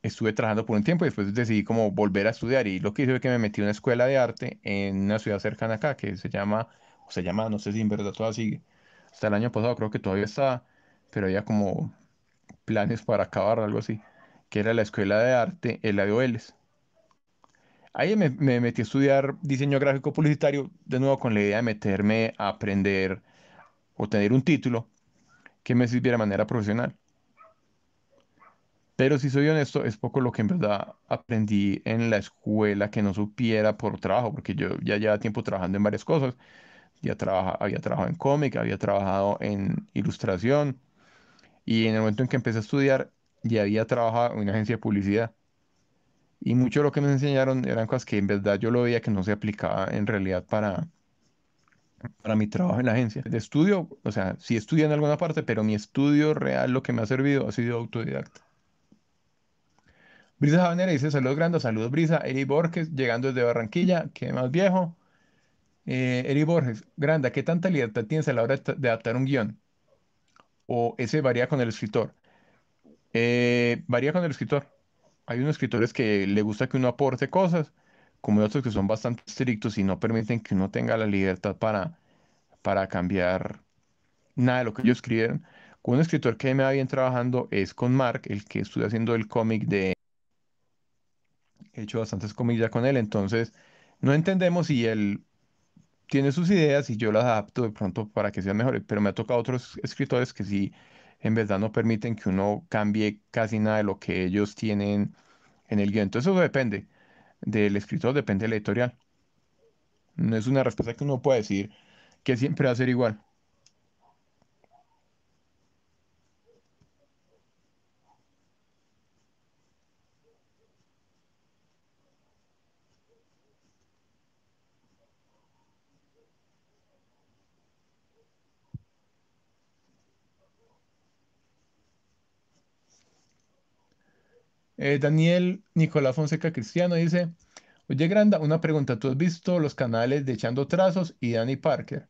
estuve trabajando por un tiempo y después decidí como volver a estudiar y lo que hice fue que me metí en una escuela de arte en una ciudad cercana acá que se llama, o se llama, no sé si en verdad todavía sigue, hasta el año pasado creo que todavía está, pero había como planes para acabar algo así, que era la escuela de arte el Vélez. Ahí me, me metí a estudiar diseño gráfico publicitario, de nuevo con la idea de meterme a aprender o tener un título que me sirviera de manera profesional. Pero si soy honesto, es poco lo que en verdad aprendí en la escuela que no supiera por trabajo, porque yo ya llevaba tiempo trabajando en varias cosas. Ya trabaja, había trabajado en cómic, había trabajado en ilustración. Y en el momento en que empecé a estudiar, ya había trabajado en una agencia de publicidad. Y mucho de lo que me enseñaron eran cosas que en verdad yo lo veía que no se aplicaba en realidad para, para mi trabajo en la agencia. De estudio, o sea, sí estudié en alguna parte, pero mi estudio real, lo que me ha servido, ha sido autodidacta. Brisa Javanera dice saludos grandes, saludos Brisa. Eri Borges llegando desde Barranquilla, que más viejo. Eh, Eri Borges, Granda, ¿qué tanta libertad tienes a la hora de adaptar un guión? ¿O ese varía con el escritor? Eh, varía con el escritor. Hay unos escritores que le gusta que uno aporte cosas, como otros que son bastante estrictos y no permiten que uno tenga la libertad para, para cambiar nada de lo que ellos escribieron. Un escritor que me va bien trabajando es con Mark, el que estuve haciendo el cómic de he hecho bastantes comillas con él, entonces no entendemos si él tiene sus ideas y yo las adapto de pronto para que sea mejor. pero me ha tocado otros escritores que sí, en verdad no permiten que uno cambie casi nada de lo que ellos tienen en el guión. Entonces eso depende del escritor, depende del la editorial. No es una respuesta que uno pueda decir que siempre va a ser igual. Eh, Daniel Nicolás Fonseca Cristiano dice, oye Granda, una pregunta, ¿tú has visto los canales de Echando Trazos y Danny Parker?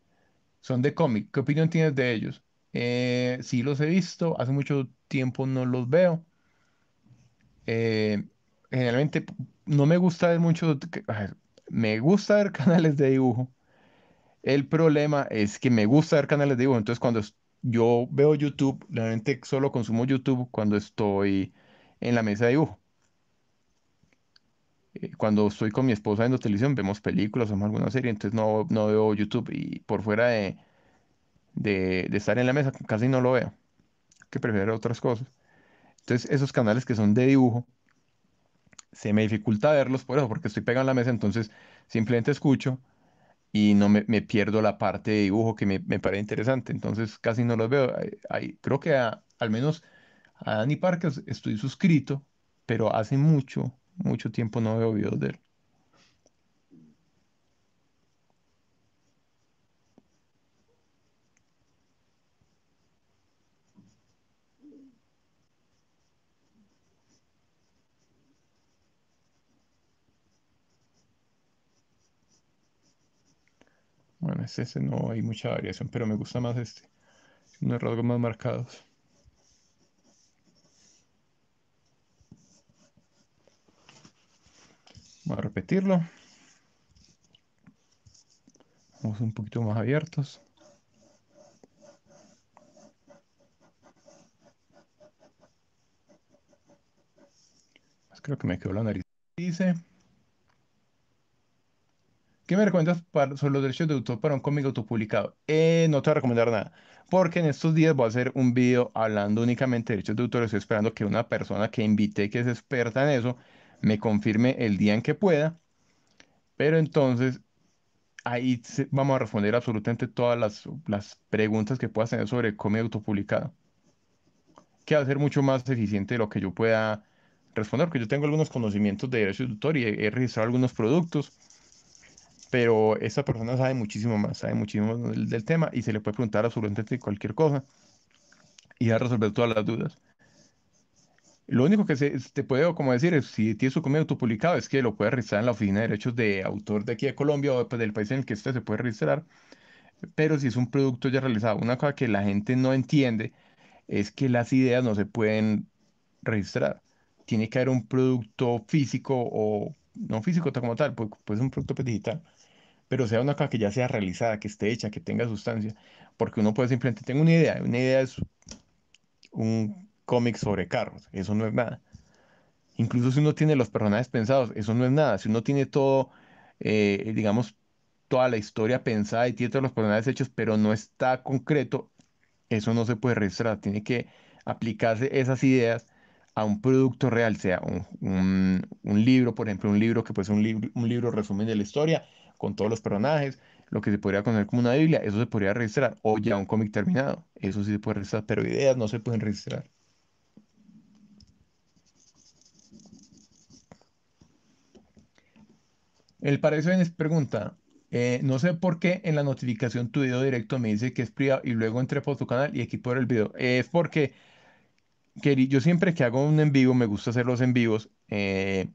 Son de cómic, ¿qué opinión tienes de ellos? Eh, sí los he visto, hace mucho tiempo no los veo. Eh, generalmente no me gusta ver mucho, ver, me gusta ver canales de dibujo. El problema es que me gusta ver canales de dibujo, entonces cuando yo veo YouTube, realmente solo consumo YouTube cuando estoy en la mesa de dibujo. Eh, cuando estoy con mi esposa viendo televisión, vemos películas, o alguna serie, entonces no, no veo YouTube y por fuera de, de, estar en la mesa casi no lo veo, que prefiero otras cosas. Entonces esos canales que son de dibujo, se me dificulta verlos por eso, porque estoy pegado en la mesa, entonces simplemente escucho y no me, me pierdo la parte de dibujo que me, me parece interesante. Entonces casi no los veo. ahí creo que al menos a Danny Parker estoy suscrito, pero hace mucho, mucho tiempo no veo videos de él. Bueno, este, este no hay mucha variación, pero me gusta más este. Unos rasgos más marcados. Vamos a repetirlo. Vamos un poquito más abiertos. Pues creo que me quedó la nariz. Dice. ¿Qué me recomiendas para, sobre los derechos de autor para un cómic autopublicado? Eh, no te voy a recomendar nada, porque en estos días voy a hacer un video hablando únicamente de derechos de autor. Estoy esperando que una persona que invité, que es experta en eso, me confirme el día en que pueda. Pero entonces ahí vamos a responder absolutamente todas las, preguntas que pueda tener sobre cómic autopublicado. Que va a ser mucho más eficiente de lo que yo pueda responder, porque yo tengo algunos conocimientos de derecho de autor y he, registrado algunos productos, pero esta persona sabe muchísimo más, sabe muchísimo del, del tema y se le puede preguntar absolutamente cualquier cosa y va a resolver todas las dudas. Lo único que se, te puedo como decir es, si tienes su documento publicado, es que lo puedes registrar en la Oficina de Derechos de Autor de aquí de Colombia o pues, del país en el que esté, se puede registrar. Pero si es un producto ya realizado, una cosa que la gente no entiende es que las ideas no se pueden registrar. Tiene que haber un producto físico o no físico como tal, pues, pues un producto pues, digital, pero sea una cosa que ya sea realizada, que esté hecha, que tenga sustancia, porque uno puede simplemente tener una idea. Una idea es un cómics sobre carros, eso no es nada. Incluso si uno tiene los personajes pensados, eso no es nada. Si uno tiene todo, eh, digamos, toda la historia pensada y tiene todos los personajes hechos, pero no está concreto, eso no se puede registrar. Tiene que aplicarse esas ideas a un producto real, sea un, libro, por ejemplo, un libro que puede ser un, un libro resumen de la historia con todos los personajes, lo que se podría conocer como una Biblia, eso se podría registrar, o ya un cómic terminado, eso sí se puede registrar, pero ideas no se pueden registrar. El es pregunta, eh, no sé por qué en la notificación tu video directo me dice que es privado y luego entré por tu canal y aquí por el video. Eh, es porque yo siempre que hago un en vivo, me gusta hacer los en vivos, eh,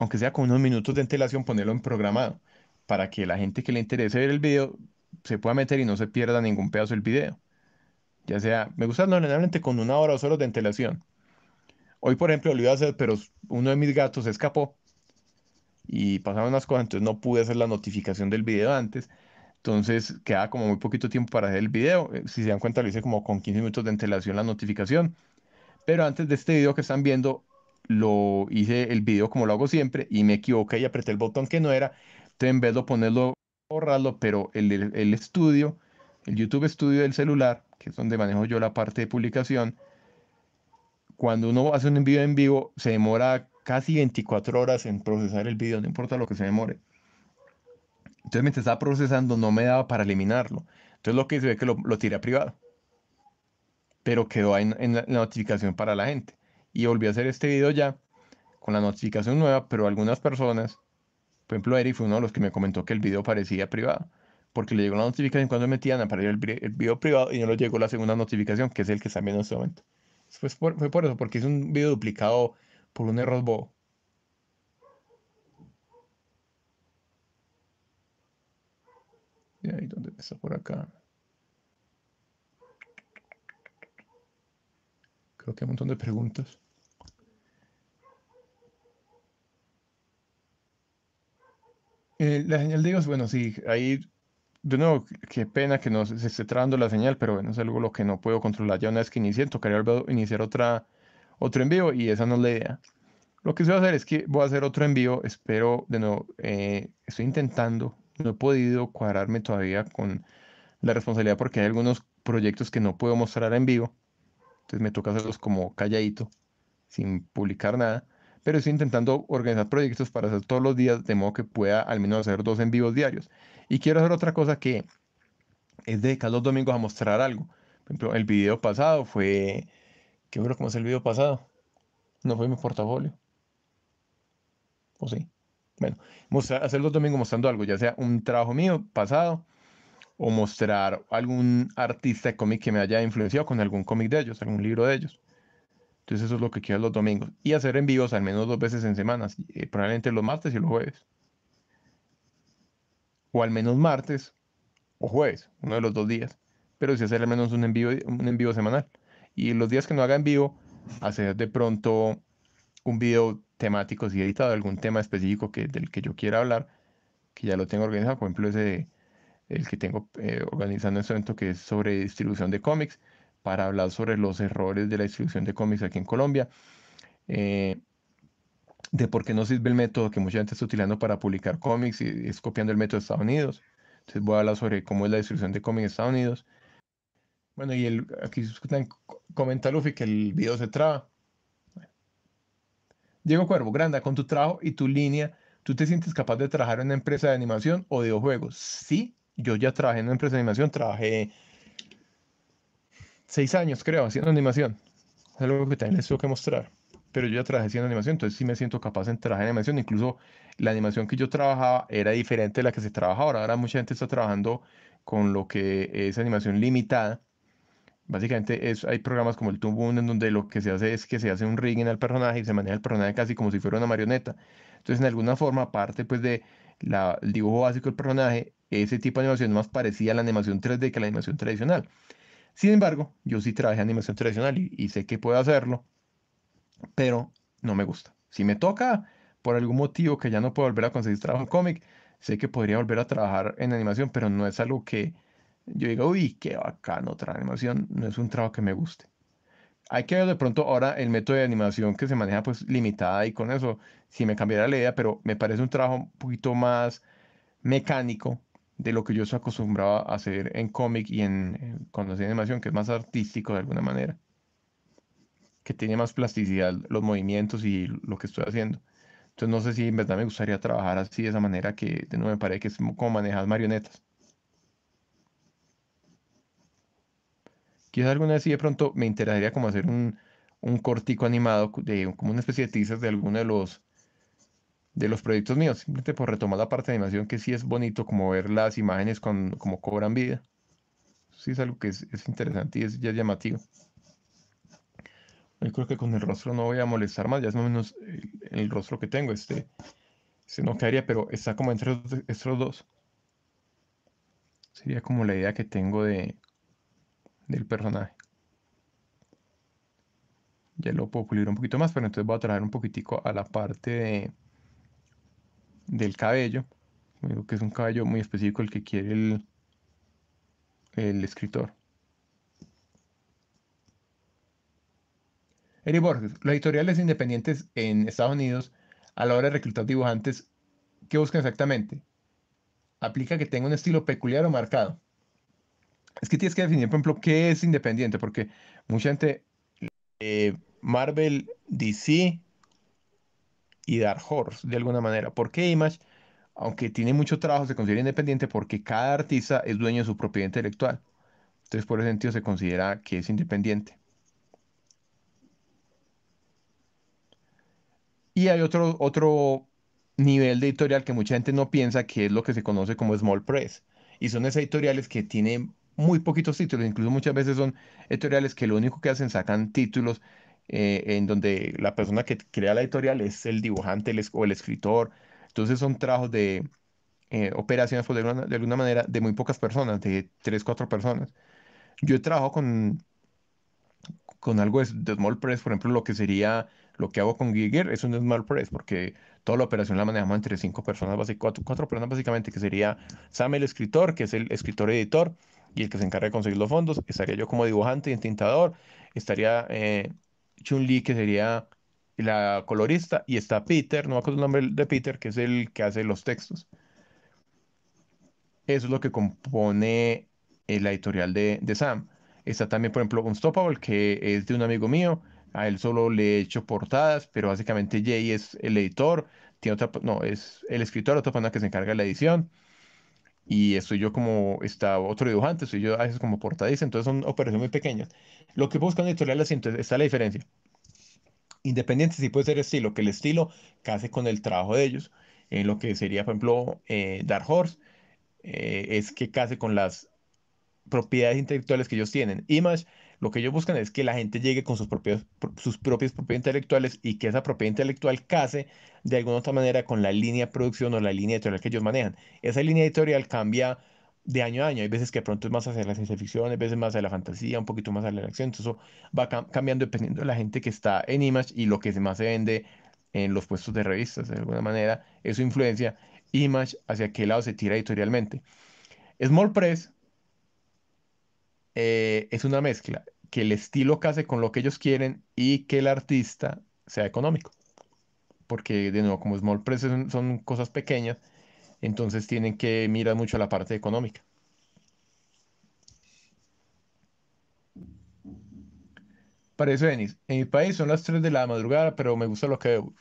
aunque sea con unos minutos de antelación, ponerlo en programado para que la gente que le interese ver el video se pueda meter y no se pierda ningún pedazo del video. Ya sea, me gusta normalmente con una hora o solo de antelación. Hoy, por ejemplo, lo iba a hacer, pero uno de mis gatos se escapó y pasaban unas cosas, entonces no pude hacer la notificación del video antes. Entonces queda como muy poquito tiempo para hacer el video. Eh, si se dan cuenta, lo hice como con 15 minutos de antelación la notificación. Pero antes de este video que están viendo, lo hice el video como lo hago siempre y me equivoqué y apreté el botón que no era. Entonces en vez de ponerlo, borrarlo, pero el, estudio, el YouTube estudio del celular, que es donde manejo yo la parte de publicación, cuando uno hace un envío en vivo, se demora casi 24 horas en procesar el video, no importa lo que se demore. Entonces, mientras estaba procesando, no me daba para eliminarlo. Entonces, lo que hice fue que lo, lo tiré a privado. Pero quedó ahí en, la, notificación para la gente. Y volví a hacer este video ya con la notificación nueva, pero algunas personas, por ejemplo, Eric fue uno de los que me comentó que el video parecía privado. Porque le llegó la notificación cuando me metían a el, video privado y no le llegó la segunda notificación, que es el que está viendo en este momento. Fue pues por, fue por eso, porque es un video duplicado por un error Y ahí donde está por acá. Creo que hay un montón de preguntas. Eh, la señal de Dios, bueno, sí, ahí, de nuevo, qué pena que no se esté trabando la señal, pero bueno, es algo lo que no puedo controlar. Ya una vez que inicié, tocaría iniciar otra otro envío y esa no es la idea. Lo que voy a hacer es que voy a hacer otro envío, espero de nuevo, eh, estoy intentando, no he podido cuadrarme todavía con la responsabilidad porque hay algunos proyectos que no puedo mostrar en vivo, entonces me toca hacerlos como calladito, sin publicar nada, pero estoy intentando organizar proyectos para hacer todos los días, de modo que pueda al menos hacer dos envíos diarios. Y quiero hacer otra cosa que es dedicar los domingos a mostrar algo. Por ejemplo, el video pasado fue que creo como es el video pasado. No fue mi portafolio. ¿O sí? Bueno, mostrar, hacerlo domingo mostrando algo, ya sea un trabajo mío pasado o mostrar algún artista de cómic que me haya influenciado con algún cómic de ellos, algún libro de ellos. Entonces eso es lo que quiero los domingos. Y hacer envíos al menos dos veces en semana, eh, probablemente los martes y los jueves. O al menos martes o jueves, uno de los dos días. Pero sí hacer al menos un envío, un envío semanal. Y los días que no haga en vivo, hacer de pronto un video temático, si editado algún tema específico que, del que yo quiera hablar, que ya lo tengo organizado, por ejemplo, ese el que tengo eh, organizando en este momento, que es sobre distribución de cómics, para hablar sobre los errores de la distribución de cómics aquí en Colombia. Eh, de por qué no sirve el método que mucha gente está utilizando para publicar cómics y es copiando el método de Estados Unidos. Entonces voy a hablar sobre cómo es la distribución de cómics en Estados Unidos. Bueno, y el, aquí comenta Luffy que el video se traba. Diego Cuervo, Granda, con tu trabajo y tu línea, ¿tú te sientes capaz de trabajar en una empresa de animación o de videojuegos? Sí, yo ya trabajé en una empresa de animación, trabajé seis años, creo, haciendo animación. Es algo que también les tengo que mostrar. Pero yo ya trabajé haciendo animación, entonces sí me siento capaz de trabajar en animación. Incluso la animación que yo trabajaba era diferente a la que se trabaja ahora. Ahora mucha gente está trabajando con lo que es animación limitada Básicamente hay programas como el Toon en donde lo que se hace es que se hace un rigging al personaje y se maneja el personaje casi como si fuera una marioneta. Entonces, en alguna forma, aparte pues de la, el dibujo básico del personaje, ese tipo de animación más parecía a la animación 3D que a la animación tradicional. Sin embargo, yo sí trabajé animación tradicional y, y sé que puedo hacerlo, pero no me gusta. Si me toca por algún motivo que ya no puedo volver a conseguir trabajo en cómic, sé que podría volver a trabajar en animación, pero no es algo que yo digo, uy, qué bacán, otra animación, no es un trabajo que me guste. Hay que ver de pronto ahora el método de animación que se maneja pues limitada y con eso, si me cambiara la idea, pero me parece un trabajo un poquito más mecánico de lo que yo soy acostumbrado a hacer en cómic y en, cuando hacía animación, que es más artístico de alguna manera, que tiene más plasticidad los movimientos y lo que estoy haciendo. Entonces no sé si en verdad me gustaría trabajar así de esa manera que de nuevo me parece que es como manejar marionetas. Quizás alguna vez sí de pronto me interesaría como hacer un, cortico animado, de, como una especie de teaser de alguno de los, de los proyectos míos, simplemente por retomar la parte de animación que sí es bonito como ver las imágenes con, como cobran vida. sí es algo que es, interesante y es llamativo. Yo creo que con el rostro no voy a molestar más, ya es más o menos el, rostro que tengo. Este, se este no caería, pero está como entre estos dos. Sería como la idea que tengo de, del personaje. Ya lo puedo pulir un poquito más, pero entonces voy a traer un poquitico a la parte del cabello. Digo que es un cabello muy específico el que quiere el, el escritor. Eri Borges, los editoriales independientes en Estados Unidos, a la hora de reclutar dibujantes, ¿qué buscan exactamente? Aplica que tenga un estilo peculiar o marcado es que tienes que definir, por ejemplo, qué es independiente, porque mucha gente, eh, Marvel, DC y Dark Horse, de alguna manera, porque Image, aunque tiene mucho trabajo, se considera independiente porque cada artista es dueño de su propiedad intelectual. Entonces, por ese sentido, se considera que es independiente. Y hay otro, otro nivel de editorial que mucha gente no piensa que es lo que se conoce como Small Press. Y son esas editoriales que tienen muy poquitos títulos, incluso muchas veces son editoriales que lo único que hacen sacan títulos eh, en donde la persona que crea la editorial es el dibujante o el escritor. Entonces son trabajos de eh, operaciones, de, alguna, manera, de muy pocas personas, de tres, cuatro personas. Yo he trabajado con, con algo de, Small Press, por ejemplo, lo que sería lo que hago con Giger es un Small Press, porque toda la operación la manejamos entre cinco personas, cuatro, cuatro personas básicamente, que sería Sam el escritor, que es el escritor-editor, y el que se encarga de conseguir los fondos. Estaría yo como dibujante y entintador. Estaría eh, Chun-Li, que sería la colorista. Y está Peter, no me acuerdo el nombre de Peter, que es el que hace los textos. Eso es lo que compone el la editorial de, Sam. Está también, por ejemplo, Unstoppable, que es de un amigo mío. A él solo le he hecho portadas, pero básicamente Jay es el editor. Tiene otra, no, es el escritor, otra persona que se encarga de la edición y estoy yo como, está otro dibujante, estoy yo a veces como portadista, entonces son operaciones muy pequeñas. Lo que buscan editoriales, entonces está la diferencia. Independiente si puede ser estilo, que el estilo case con el trabajo de ellos. En lo que sería, por ejemplo, eh, Dark Horse, eh, es que case con las propiedades intelectuales que ellos tienen. Image lo que ellos buscan es que la gente llegue con sus propios, sus propias propiedades intelectuales y que esa propiedad intelectual case de alguna otra manera con la línea de producción o la línea editorial que ellos manejan. Esa línea editorial cambia de año a año. Hay veces que pronto es más hacia la ciencia ficción, hay veces más hacia la fantasía, un poquito más hacia la acción. Entonces, eso va cambiando dependiendo de la gente que está en Image y lo que más se vende en los puestos de revistas, de alguna manera. Eso influencia Image hacia qué lado se tira editorialmente. Small Press eh, es una mezcla que el estilo case con lo que ellos quieren y que el artista sea económico. Porque, de nuevo, como small press son, cosas pequeñas, entonces tienen que mirar mucho la parte económica. Para eso, Denis, en mi país son las 3 de la madrugada, pero me gusta lo que veo.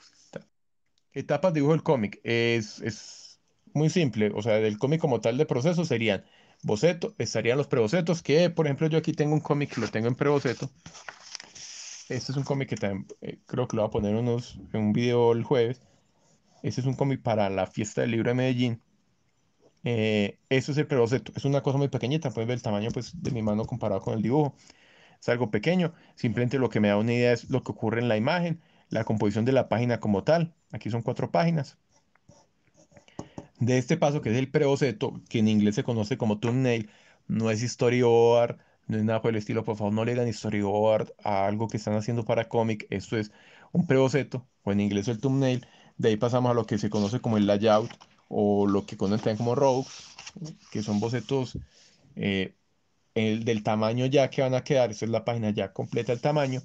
Etapas dibujo del cómic. Es, es muy simple. O sea, del cómic como tal de proceso serían boceto, estarían los prebocetos, que por ejemplo yo aquí tengo un cómic que lo tengo en preboceto. Este es un cómic que también, eh, creo que lo voy a poner en un video el jueves. Este es un cómic para la fiesta del libro de Medellín. Eh, eso es el preboceto, es una cosa muy pequeñita, pueden ver el tamaño pues, de mi mano comparado con el dibujo. Es algo pequeño, simplemente lo que me da una idea es lo que ocurre en la imagen, la composición de la página como tal. Aquí son cuatro páginas, de este paso, que es el preboceto que en inglés se conoce como thumbnail, no es storyboard, no es nada por el estilo. Por favor, no le hagan storyboard a algo que están haciendo para cómic. Esto es un preboceto o en inglés el thumbnail. De ahí pasamos a lo que se conoce como el layout, o lo que conocen como rogues, que son bocetos eh, el, del tamaño ya que van a quedar. Esta es la página ya completa el tamaño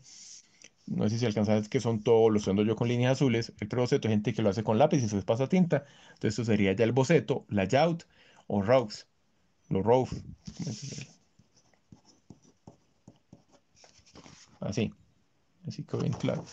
no sé si alcanzas que son todos, los estoy yo con líneas azules, el preboceto, hay gente que lo hace con lápiz y se pasa tinta entonces eso sería ya el boceto, layout o routes los rows. Así, así que bien claro.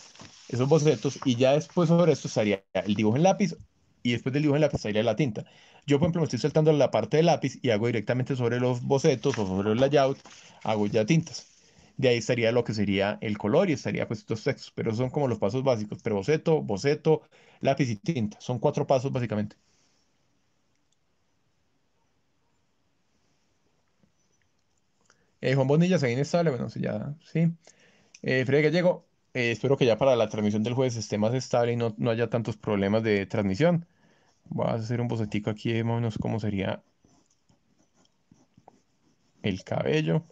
Esos bocetos y ya después sobre esto estaría el dibujo en lápiz y después del dibujo en lápiz estaría la tinta. Yo, por ejemplo, me estoy saltando la parte de lápiz y hago directamente sobre los bocetos o sobre el layout, hago ya tintas de ahí estaría lo que sería el color y estaría pues estos textos, pero son como los pasos básicos, pero boceto, boceto, lápiz y tinta, son cuatro pasos básicamente. Eh, Juan Bonilla, viene inestable, bueno, si ya, sí. Eh, Freddy Gallego, eh, espero que ya para la transmisión del jueves esté más estable y no, no haya tantos problemas de transmisión. Voy a hacer un bocetico aquí menos cómo sería el cabello.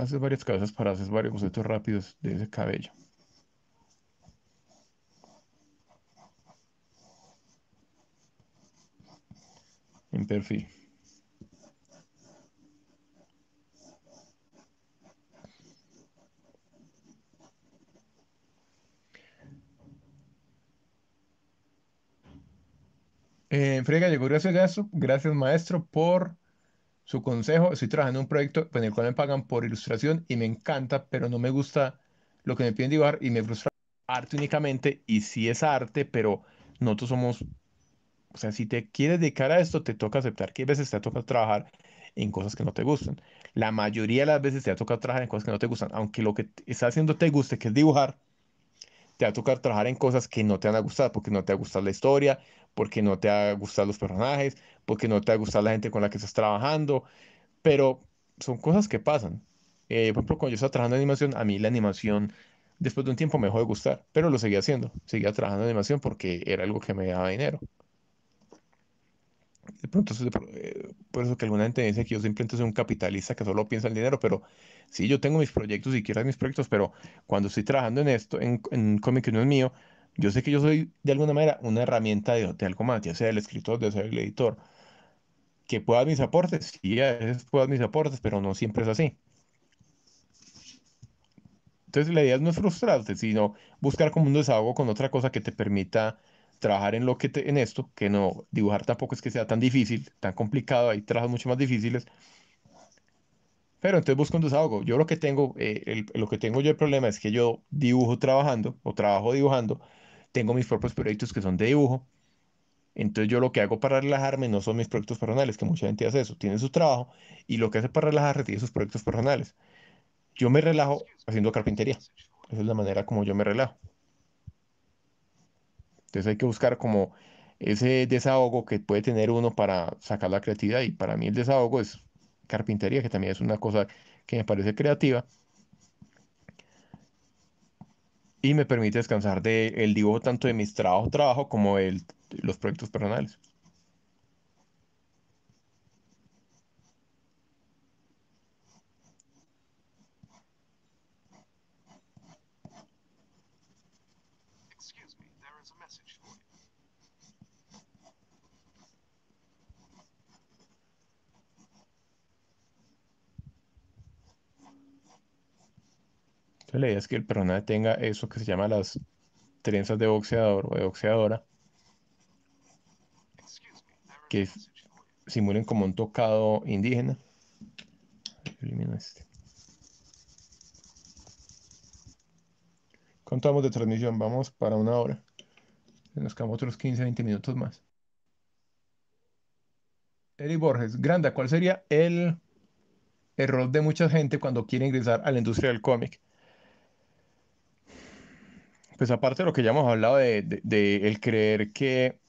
hacer varias cabezas para hacer varios conceptos rápidos de ese cabello. En perfil. Eh, Frega llegó gracias, gracias maestro, por su consejo. Estoy trabajando en un proyecto en el cual me pagan por ilustración y me encanta, pero no me gusta lo que me piden dibujar y me frustra arte únicamente. Y sí es arte, pero nosotros somos, o sea, si te quieres dedicar a esto, te toca aceptar que a veces te toca trabajar en cosas que no te gustan. La mayoría de las veces te ha tocado trabajar en cosas que no te gustan, aunque lo que estás haciendo te guste, que es dibujar, te ha tocado trabajar en cosas que no te han a porque no te ha gustado la historia, porque no te ha gustado los personajes, porque no te va a la gente con la que estás trabajando, pero son cosas que pasan. Eh, por ejemplo, cuando yo estaba trabajando en animación, a mí la animación después de un tiempo me dejó de gustar, pero lo seguía haciendo, seguía trabajando en animación porque era algo que me daba dinero. De pronto, eh, por eso que alguna gente dice que yo simplemente soy un capitalista que solo piensa en dinero, pero sí, yo tengo mis proyectos y quiero mis proyectos, pero cuando estoy trabajando en esto, en, en cómic que no es mío, yo sé que yo soy de alguna manera una herramienta de, algo más, ya sea el escritor, ya sea el editor, que pueda mis aportes, sí, a veces dar mis aportes, pero no siempre es así. Entonces la idea no es frustrarte, sino buscar como un desahogo con otra cosa que te permita trabajar en lo que en esto, que no dibujar tampoco es que sea tan difícil, tan complicado, hay trabajos mucho más difíciles. Pero entonces busco un desahogo. Yo lo que tengo, eh, lo que tengo yo el problema es que yo dibujo trabajando o trabajo dibujando, tengo mis propios proyectos que son de dibujo. Entonces yo lo que hago para relajarme no son mis proyectos personales, que mucha gente hace eso, tiene su trabajo y lo que hace para relajarse tiene sus proyectos personales. Yo me relajo haciendo carpintería. Esa es la manera como yo me relajo. Entonces hay que buscar como ese desahogo que puede tener uno para sacar la creatividad y para mí el desahogo es carpintería, que también es una cosa que me parece creativa y me permite descansar del el dibujo tanto de mis trabajos, trabajo como de los proyectos personales. la idea es que el personaje tenga eso que se llama las trenzas de boxeador o de boxeadora, que simulen como un tocado indígena. Este. Contamos de transmisión, vamos para una hora. Nos quedamos otros 15, 20 minutos más. Eric Borges, Granda, ¿cuál sería el error de mucha gente cuando quiere ingresar a la industria del cómic? Pues aparte de lo que ya hemos hablado de, el creer que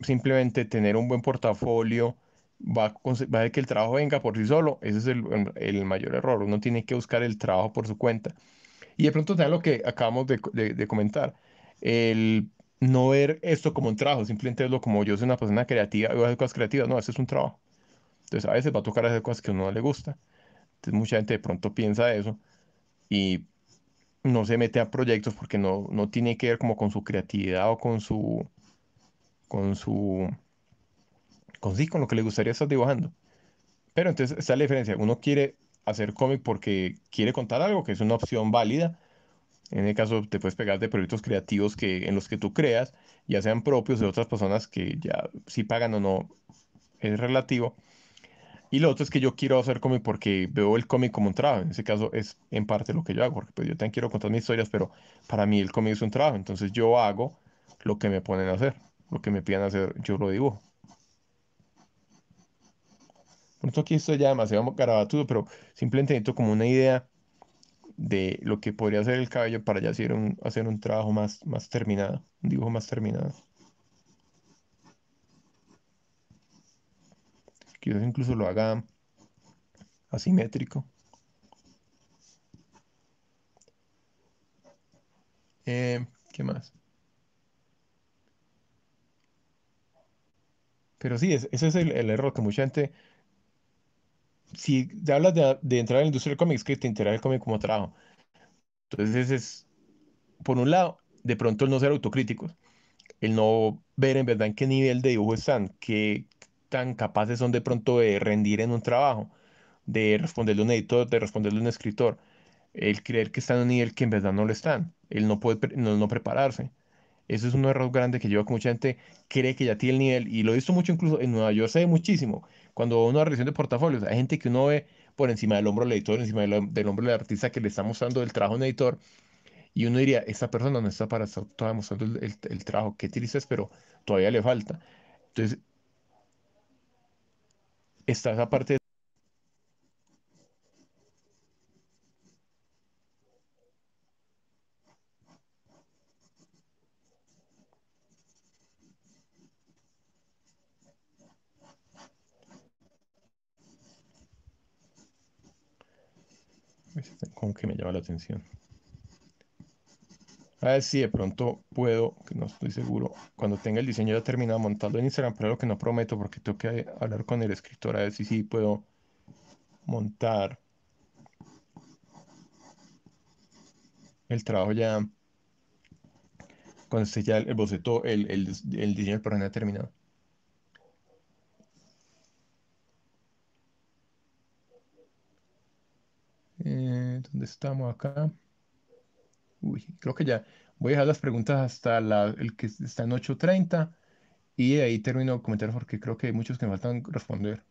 simplemente tener un buen portafolio va a, hacer que el trabajo venga por sí solo, ese es el, mayor error. Uno tiene que buscar el trabajo por su cuenta. Y de pronto también lo que acabamos de, comentar, el no ver esto como un trabajo, simplemente lo como yo soy una persona creativa, voy a cosas creativas, no, eso es un trabajo. Entonces a veces va a tocar hacer cosas que a uno no le gusta. Entonces mucha gente de pronto piensa eso y no se mete a proyectos porque no, no tiene que ver como con su creatividad o con su, con su, con, sí, con lo que le gustaría estar dibujando. Pero entonces está la diferencia. Uno quiere hacer cómic porque quiere contar algo, que es una opción válida. En el caso te puedes pegar de proyectos creativos que, en los que tú creas, ya sean propios de otras personas que ya sí pagan o no es relativo. Y lo otro es que yo quiero hacer cómic porque veo el cómic como un trabajo. En ese caso es en parte lo que yo hago, porque pues, yo también quiero contar mis historias, pero para mí el cómic es un trabajo. Entonces yo hago lo que me ponen a hacer, lo que me piden hacer, yo lo dibujo. Por aquí estoy ya demasiado todo, pero simplemente necesito como una idea de lo que podría hacer el cabello para ya hacer un, hacer un trabajo más, más terminado, un dibujo más terminado. quizás incluso lo haga asimétrico. Eh, ¿Qué más? Pero sí, ese es el, error que mucha gente si te hablas de, entrar en la industria del cómic, es que te interesa el cómic como trabajo. Entonces, es, por un lado, de pronto el no ser autocríticos, el no ver en verdad en qué nivel de dibujo están, Que tan capaces son de pronto de rendir en un trabajo, de responderle a un editor, de responderle a un escritor, el creer que están a un nivel que en verdad no lo están, el no, puede no, prepararse. Eso es un error grande que lleva que mucha gente cree que ya tiene el nivel, y lo he visto mucho incluso en Nueva York, se ve muchísimo. Cuando uno a revisión de portafolios, hay gente que uno ve por encima del hombro del editor, encima del, del hombro del artista que le está mostrando el trabajo a editor, y uno diría, esta persona no está para estar todavía mostrando el, trabajo, que utilizas pero todavía le falta. Entonces, está esa parte con que me llama la atención. A ver si de pronto puedo, que no estoy seguro, cuando tenga el diseño ya terminado, montarlo en Instagram, pero lo que no prometo porque tengo que hablar con el escritor a ver si sí puedo montar el trabajo ya cuando esté ya el, boceto, el, el, el diseño del programa terminado. Eh, ¿Dónde estamos acá? Uy, creo que ya voy a dejar las preguntas hasta el que está en 8.30 y ahí termino de comentar porque creo que hay muchos que me faltan responder.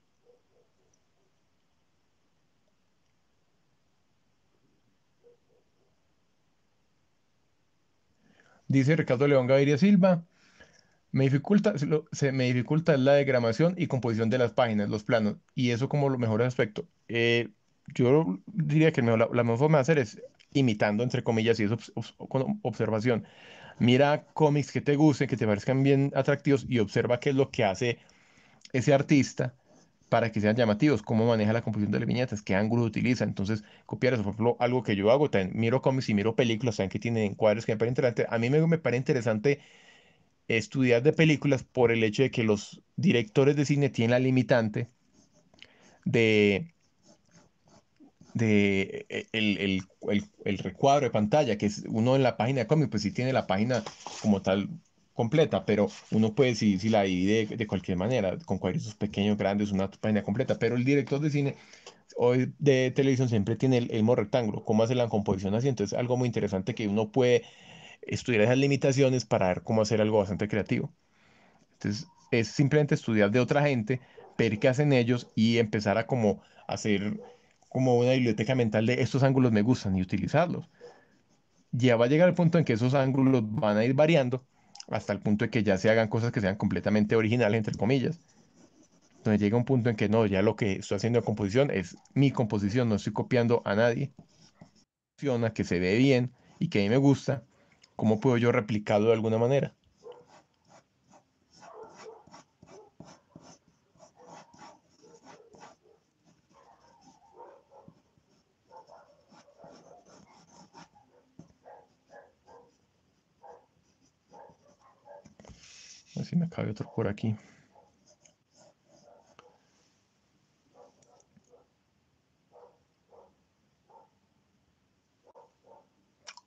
Dice Ricardo León Gaviria Silva. Me dificulta, se me dificulta la diagramación y composición de las páginas, los planos, y eso como lo mejor aspecto. Eh, yo diría que la mejor forma de hacer es imitando, entre comillas, y es observación. Mira cómics que te gusten, que te parezcan bien atractivos y observa qué es lo que hace ese artista para que sean llamativos, cómo maneja la composición de las viñetas, qué ángulos utiliza. Entonces, copiar eso, por ejemplo, algo que yo hago, también miro cómics y miro películas, saben que tienen cuadros que me parecen interesantes. A mí me, me parece interesante estudiar de películas por el hecho de que los directores de cine tienen la limitante de de e, el, recuadro de pantalla, que es uno en la página de cómic, pues sí tiene la página como tal completa, pero uno puede si la divide de, cualquier manera, con cuadritos pequeños, grandes, una página completa, pero el director de cine o de televisión siempre tiene el, mismo rectángulo, cómo hace la composición así, entonces algo muy interesante que uno puede estudiar esas limitaciones para ver cómo hacer algo bastante creativo. Entonces es simplemente estudiar de otra gente, ver qué hacen ellos y empezar a como hacer como una biblioteca mental de estos ángulos me gustan y utilizarlos. Ya va a llegar el punto en que esos ángulos van a ir variando hasta el punto de que ya se hagan cosas que sean completamente originales, entre comillas. Entonces llega un punto en que no, ya lo que estoy haciendo de composición es mi composición, no estoy copiando a nadie. funciona Que se ve bien y que a mí me gusta, ¿cómo puedo yo replicarlo de alguna manera? me cabe otro por aquí.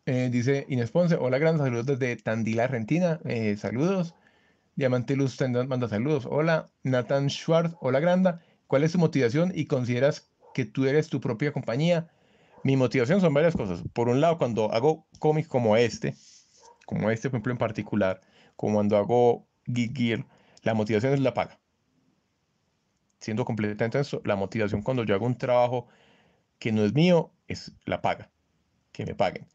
Eh, dice Inés Ponce, hola, Granda. saludos desde Tandil, Argentina. Eh, saludos. Diamante Luz manda saludos. Hola, Nathan Schwartz. Hola, Granda. ¿Cuál es tu motivación y consideras que tú eres tu propia compañía? Mi motivación son varias cosas. Por un lado, cuando hago cómics como este, como este, por ejemplo, en particular, como cuando hago la motivación es la paga. Siendo completamente eso, la motivación cuando yo hago un trabajo que no es mío es la paga, que me paguen.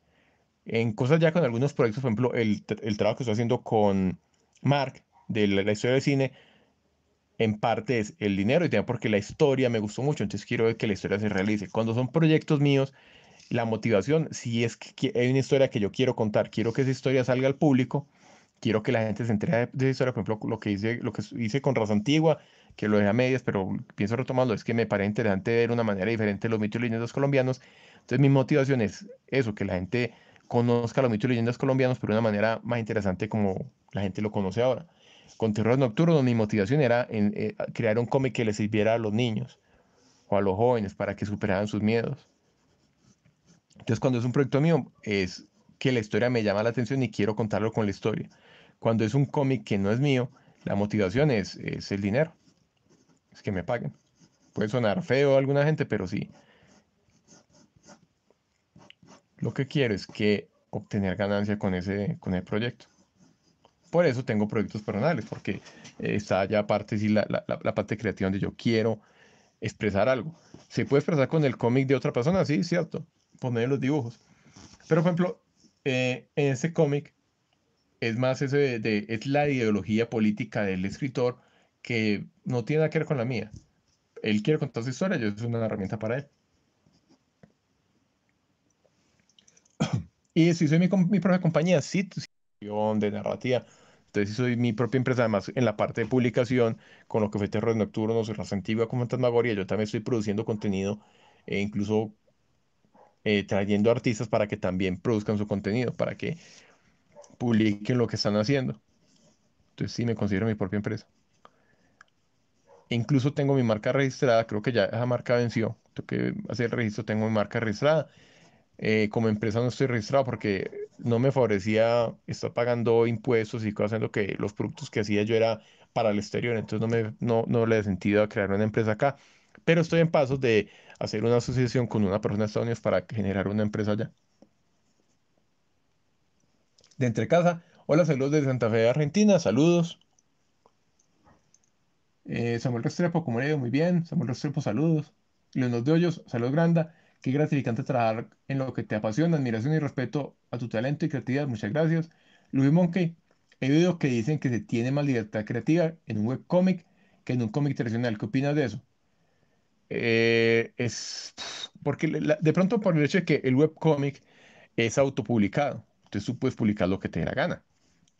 En cosas ya con algunos proyectos, por ejemplo, el, trabajo que estoy haciendo con Mark de la, historia del cine, en parte es el dinero y también porque la historia me gustó mucho, entonces quiero que la historia se realice. Cuando son proyectos míos, la motivación, si es que hay una historia que yo quiero contar, quiero que esa historia salga al público, quiero que la gente se entere de, esa historia, por ejemplo, lo que hice, lo que hice con Raza Antigua, que lo dejé a medias, pero pienso retomarlo, es que me parece interesante ver una manera diferente los mitos y leyendas colombianos. Entonces, mi motivación es eso, que la gente conozca los mitos y leyendas colombianos, pero de una manera más interesante como la gente lo conoce ahora. Con Terror Nocturno, mi motivación era eh, crear un cómic que le sirviera a los niños o a los jóvenes para que superaran sus miedos. Entonces, cuando es un proyecto mío, es que la historia me llama la atención y quiero contarlo con la historia. Cuando es un cómic que no es mío, la motivación es, el dinero. Es que me paguen. Puede sonar feo a alguna gente, pero sí. Lo que quiero es que obtener ganancia con ese con el proyecto. Por eso tengo proyectos personales, porque está ya parte, sí, la, la, parte creativa donde yo quiero expresar algo. Se puede expresar con el cómic de otra persona, sí, cierto, poner los dibujos. Pero, por ejemplo, eh, en ese cómic es más eso de, es la ideología política del escritor que no tiene nada que ver con la mía. Él quiere contar su historia, yo es una herramienta para él. y si soy mi, mi propia compañía, sí, de narrativa. Entonces soy mi propia empresa, además en la parte de publicación, con lo que fue Terror Nocturno, Raza Antigua como Fantasmagoria, yo también estoy produciendo contenido e incluso eh, trayendo artistas para que también produzcan su contenido, para que publiquen lo que están haciendo. Entonces sí me considero mi propia empresa. E incluso tengo mi marca registrada, creo que ya esa marca venció. Tengo que hacer el registro, tengo mi marca registrada. Eh, como empresa no estoy registrado porque no me favorecía estar pagando impuestos y cosas, haciendo que los productos que hacía yo era para el exterior, entonces no, me, no, no le he sentido a crear una empresa acá, pero estoy en pasos de hacer una asociación con una persona de Estados Unidos para generar una empresa allá de Entre Casa. Hola, saludos de Santa Fe, Argentina, saludos. Eh, Samuel Restrepo, como le digo, muy bien. Samuel Restrepo, saludos. Leonor de Hoyos, saludos, Granda. Qué gratificante trabajar en lo que te apasiona, admiración y respeto a tu talento y creatividad. Muchas gracias. Luis Monkey, hay oído que dicen que se tiene más libertad creativa en un webcómic que en un cómic tradicional. ¿Qué opinas de eso? Eh, es porque de pronto por el hecho de que el webcómic es autopublicado. Entonces tú puedes publicar lo que te dé la gana.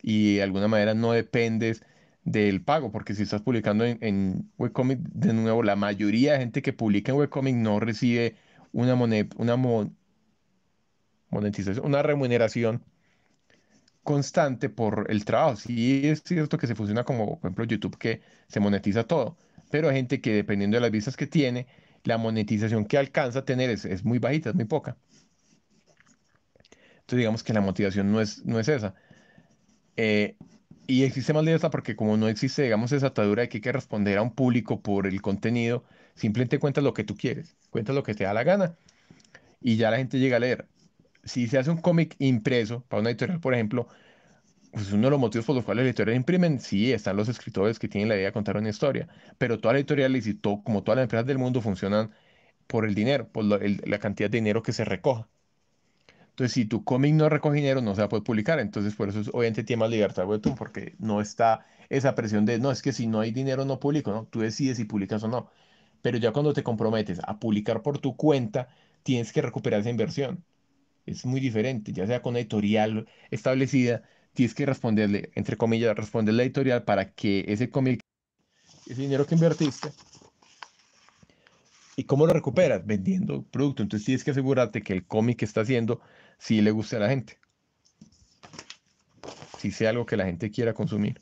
Y de alguna manera no dependes del pago, porque si estás publicando en, webcomic, de nuevo, la mayoría de gente que publica en webcomic no recibe una, una monetización, una remuneración constante por el trabajo. Sí es cierto que se funciona como, por ejemplo, YouTube, que se monetiza todo, pero hay gente que dependiendo de las vistas que tiene, la monetización que alcanza a tener es, es muy bajita, es muy poca. Este, digamos que la motivación no es, no es esa. Eh, y existe más libertad porque como no existe, digamos, esa atadura de que hay que responder a un público por el contenido, simplemente cuentas lo que tú quieres, cuentas lo que te da la gana y ya la gente llega a leer. Si se hace un cómic impreso para una editorial, por ejemplo, pues uno de los motivos por los cuales las editoriales imprimen, sí, están los escritores que tienen la idea de contar una historia, pero toda la editorial y como todas las empresas del mundo funcionan por el dinero, por la cantidad de dinero que se recoja. Entonces, si tu cómic no recoge dinero, no se va a poder publicar. Entonces, por eso obviamente tiene más libertad webtoon, porque no está esa presión de, no, es que si no hay dinero no publico, ¿no? Tú decides si publicas o no. Pero ya cuando te comprometes a publicar por tu cuenta, tienes que recuperar esa inversión. Es muy diferente, ya sea con editorial establecida, tienes que responderle, entre comillas, responderle a la editorial para que ese cómic, ese dinero que invertiste, ¿Y cómo lo recuperas? Vendiendo producto. Entonces tienes que asegurarte que el cómic que está haciendo si le guste a la gente. Si sea algo que la gente quiera consumir.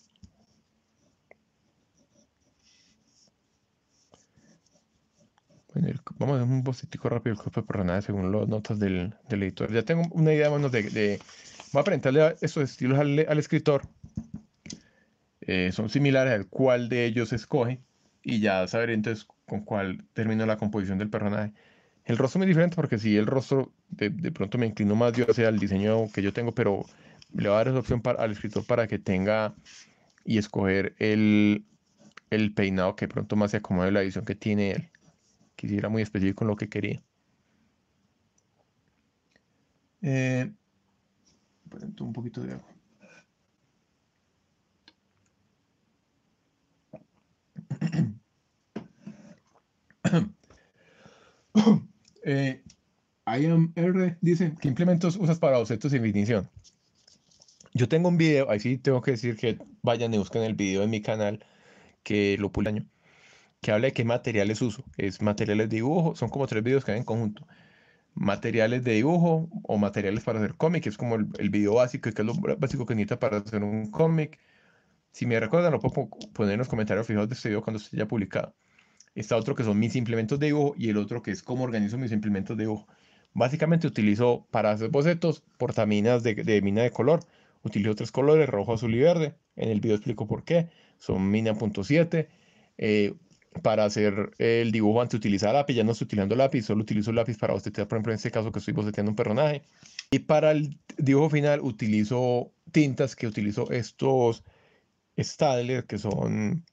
vamos a hacer un bocetico rápido del cuerpo de personaje según las notas del, editor. Ya tengo una idea más de, de, Voy a presentarle esos estilos al, escritor. Eh, son similares al cual de ellos escoge y ya saber entonces con cuál termina la composición del personaje. El rostro muy diferente porque si el rostro de, pronto me inclino más yo hacia el diseño que yo tengo, pero le voy a dar esa opción al escritor para que tenga y escoger el, peinado que pronto más se acomode la visión que tiene él. Quisiera muy específico en lo que quería. Eh, pues, un poquito de agua. Eh, IMR dice, ¿qué implementos usas para objetos y definición? Yo tengo un video, ahí sí tengo que decir que vayan y busquen el video en mi canal, que lo puse año, que habla de qué materiales uso. Es materiales de dibujo, son como tres videos que hay en conjunto. Materiales de dibujo o materiales para hacer cómic, es como el, el video básico, que es lo básico que necesita para hacer un cómic. Si me recuerdan, lo puedo poner en los comentarios fijados de este video cuando esté ya publicado está otro que son mis implementos de dibujo y el otro que es cómo organizo mis implementos de dibujo. Básicamente utilizo para hacer bocetos portaminas de, mina de color. Utilizo tres colores, rojo, azul y verde. En el video explico por qué. Son mina.7. Eh, para hacer el dibujo antes utilizar lápiz, ya no estoy utilizando lápiz, solo utilizo lápiz para bocetear, por ejemplo, en este caso que estoy boceteando un personaje. Y para el dibujo final utilizo tintas que utilizo estos Stadler, que son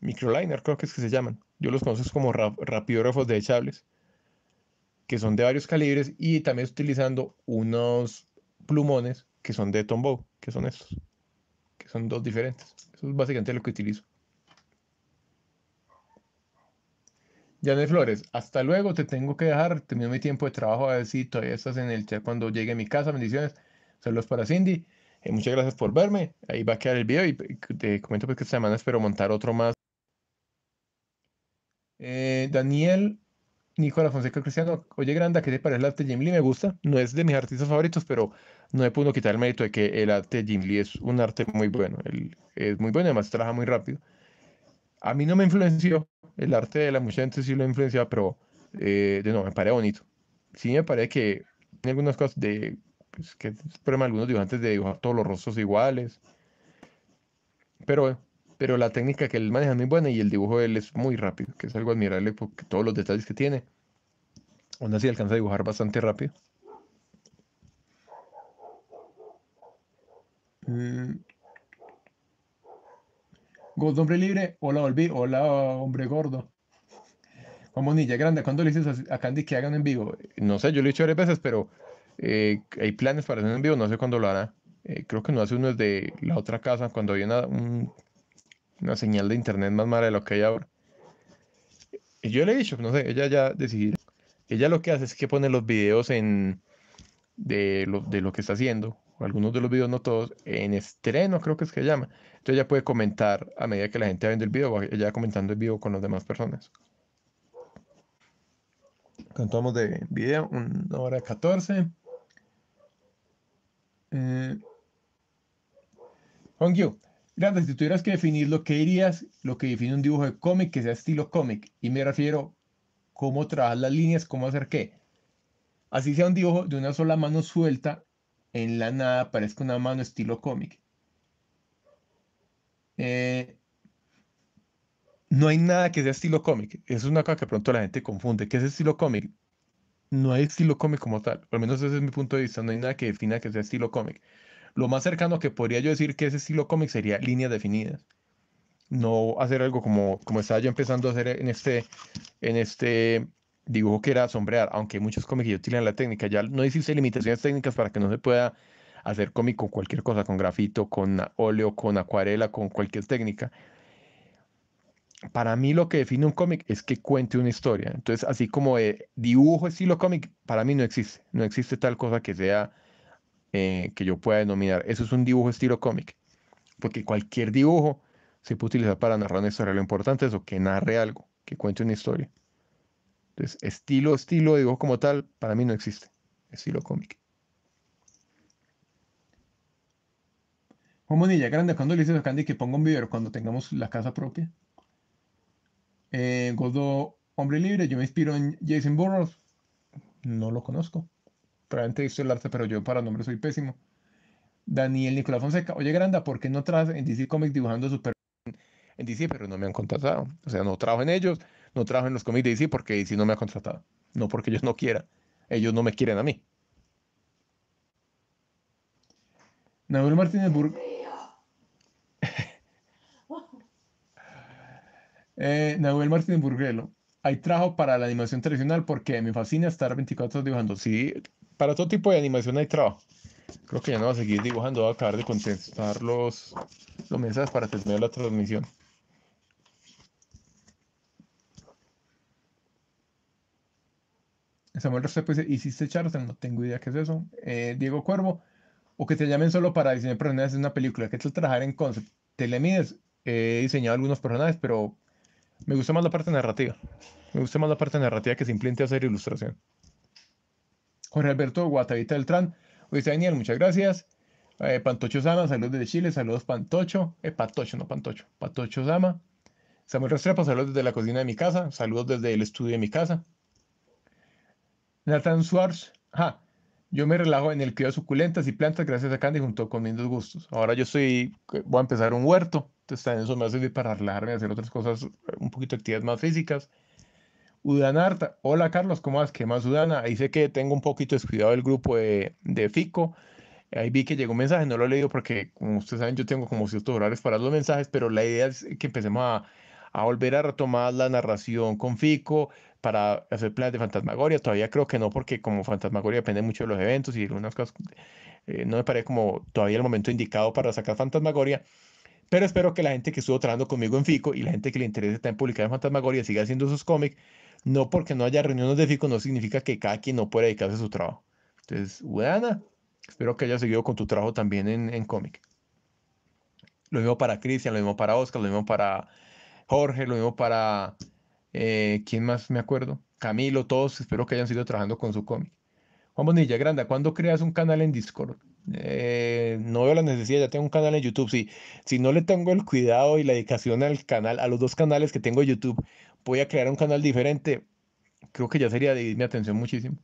microliner, creo que es que se llaman yo los conozco como rapiógrafos de echables. que son de varios calibres y también utilizando unos plumones que son de Tombow, que son estos, que son dos diferentes. Eso es básicamente lo que utilizo. Janet Flores, hasta luego, te tengo que dejar, termino mi tiempo de trabajo, a ver si todavía estás en el chat cuando llegue a mi casa, bendiciones, saludos para Cindy, eh, muchas gracias por verme, ahí va a quedar el video y eh, te comento pues, que esta semana espero montar otro más. Eh, Daniel Nicolás Fonseca Cristiano, oye Granda, ¿qué te parece el arte Jim Lee? Me gusta, no es de mis artistas favoritos, pero no me puedo quitar el mérito de que el arte de Jim Lee es un arte muy bueno, es muy bueno, además trabaja muy rápido. A mí no me influenció, el arte de la mucha gente sí lo influencia, pero eh, de no, me parece bonito. Sí me parece que hay algunas cosas de, pues, que algunos dibujantes de dibujar todos los rostros iguales, pero bueno, pero la técnica que él maneja es muy buena y el dibujo de él es muy rápido, que es algo admirable porque todos los detalles que tiene. Aún así alcanza a dibujar bastante rápido. Mm. ¿Gordo hombre libre, hola olví hola hombre gordo. Como niña grande, ¿cuándo le dices a Candy que hagan en vivo? No sé, yo lo he dicho varias veces, pero eh, hay planes para hacer en vivo, no sé cuándo lo hará. Eh, creo que no hace uno desde la otra casa, cuando había un una señal de internet más mala de lo que hay ahora. Y yo le he dicho, no sé, ella ya decidió. Ella lo que hace es que pone los videos en de lo, que está haciendo, algunos de los videos, no todos, en estreno creo que es que llama. Entonces ella puede comentar a medida que la gente va viendo el video, ella va comentando el vivo con las demás personas. Cantamos de video, una hora 14. Eh, Hong si tuvieras que definir lo que dirías, lo que define un dibujo de cómic, que sea estilo cómic, y me refiero cómo trabajar las líneas, cómo hacer qué. Así sea un dibujo de una sola mano suelta, en la nada parezca una mano estilo cómic. Eh, no hay nada que sea estilo cómic. Es una cosa que pronto la gente confunde. ¿Qué es estilo cómic? No hay estilo cómic como tal. Al menos ese es mi punto de vista. No hay nada que defina que sea estilo cómic. Lo más cercano que podría yo decir que ese estilo cómic sería líneas definidas. No hacer algo como, como estaba yo empezando a hacer en este, en este dibujo que era sombrear, aunque muchos cómics utilizan la técnica. Ya no existe limitaciones técnicas para que no se pueda hacer cómic con cualquier cosa, con grafito, con óleo, con acuarela, con cualquier técnica. Para mí lo que define un cómic es que cuente una historia. Entonces, así como eh, dibujo estilo cómic, para mí no existe. No existe tal cosa que sea eh, que yo pueda denominar. Eso es un dibujo estilo cómic, porque cualquier dibujo se puede utilizar para narrar una historia. Lo importante es o que narre algo, que cuente una historia. Entonces, estilo, estilo de dibujo como tal, para mí no existe. Estilo cómic. Juan Monilla, grande, cuando le dices a Candy que ponga un video cuando tengamos la casa propia? Eh, Godo, hombre libre, yo me inspiro en Jason Burroughs. No lo conozco probablemente he visto el arte, pero yo para nombres soy pésimo. Daniel Nicolás Fonseca, oye Granda, ¿por qué no trabajas en DC Comics dibujando super en DC? Pero no me han contratado. O sea, no trabajo en ellos, no trabajo en los cómics de DC porque DC no me ha contratado. No porque ellos no quieran, ellos no me quieren a mí. Nahuel Martínez Burg. Eh, Nahuel Martínez Burguelo hay trabajo para la animación tradicional porque me fascina estar 24 horas dibujando. Sí, para todo tipo de animación hay trabajo. Creo que ya no va a seguir dibujando, va a acabar de contestar los, los mensajes para terminar la transmisión. Samuel Restrepo pues, dice, ¿hiciste charles? No tengo idea qué es eso. Eh, Diego Cuervo, o que te llamen solo para diseñar personajes en una película. ¿Qué tal trabajar en concept? Telemides, he diseñado algunos personajes, pero me gusta más la parte narrativa. Me gusta más la parte narrativa que simplemente hacer ilustración. Jorge Alberto Guatavita del Tran, Luis Daniel, muchas gracias. Eh, Pantocho Sama, saludos desde Chile, saludos Pantocho. Eh, Patocho, no Pantocho. Patocho Sama. Samuel Restrepo, saludos desde la cocina de mi casa. Saludos desde el estudio de mi casa. Nathan Suárez. Ajá. Yo me relajo en el cuidado de suculentas y plantas gracias a Candy junto con mis gustos. Ahora yo soy, voy a empezar un huerto, entonces también eso me hace servir para relajarme, hacer otras cosas, eh, un poquito de actividades más físicas. Udanarta, hola Carlos, ¿cómo vas? ¿Qué más Udana? Ahí sé que tengo un poquito descuidado del grupo de, de Fico. Ahí vi que llegó un mensaje, no lo he leído porque, como ustedes saben, yo tengo como ciertos horarios para los mensajes, pero la idea es que empecemos a a volver a retomar la narración con Fico para hacer planes de Fantasmagoria. Todavía creo que no, porque como Fantasmagoria depende mucho de los eventos y algunas cosas, eh, no me parece como todavía el momento indicado para sacar Fantasmagoria. Pero espero que la gente que estuvo trabajando conmigo en FICO y la gente que le interese en publicar en Fantasmagoria siga haciendo sus cómics. No porque no haya reuniones de FICO, no significa que cada quien no pueda dedicarse a su trabajo. Entonces, buena. Espero que hayas seguido con tu trabajo también en, en cómic. Lo mismo para Cristian, lo mismo para Oscar, lo mismo para Jorge, lo mismo para, eh, ¿quién más me acuerdo? Camilo, todos, espero que hayan sido trabajando con su cómic. Juan Bonilla, Granda, ¿cuándo creas un canal en Discord? Eh, no veo la necesidad, ya tengo un canal en YouTube. Si, si no le tengo el cuidado y la dedicación al canal, a los dos canales que tengo en YouTube, voy a crear un canal diferente. Creo que ya sería dividir mi atención muchísimo.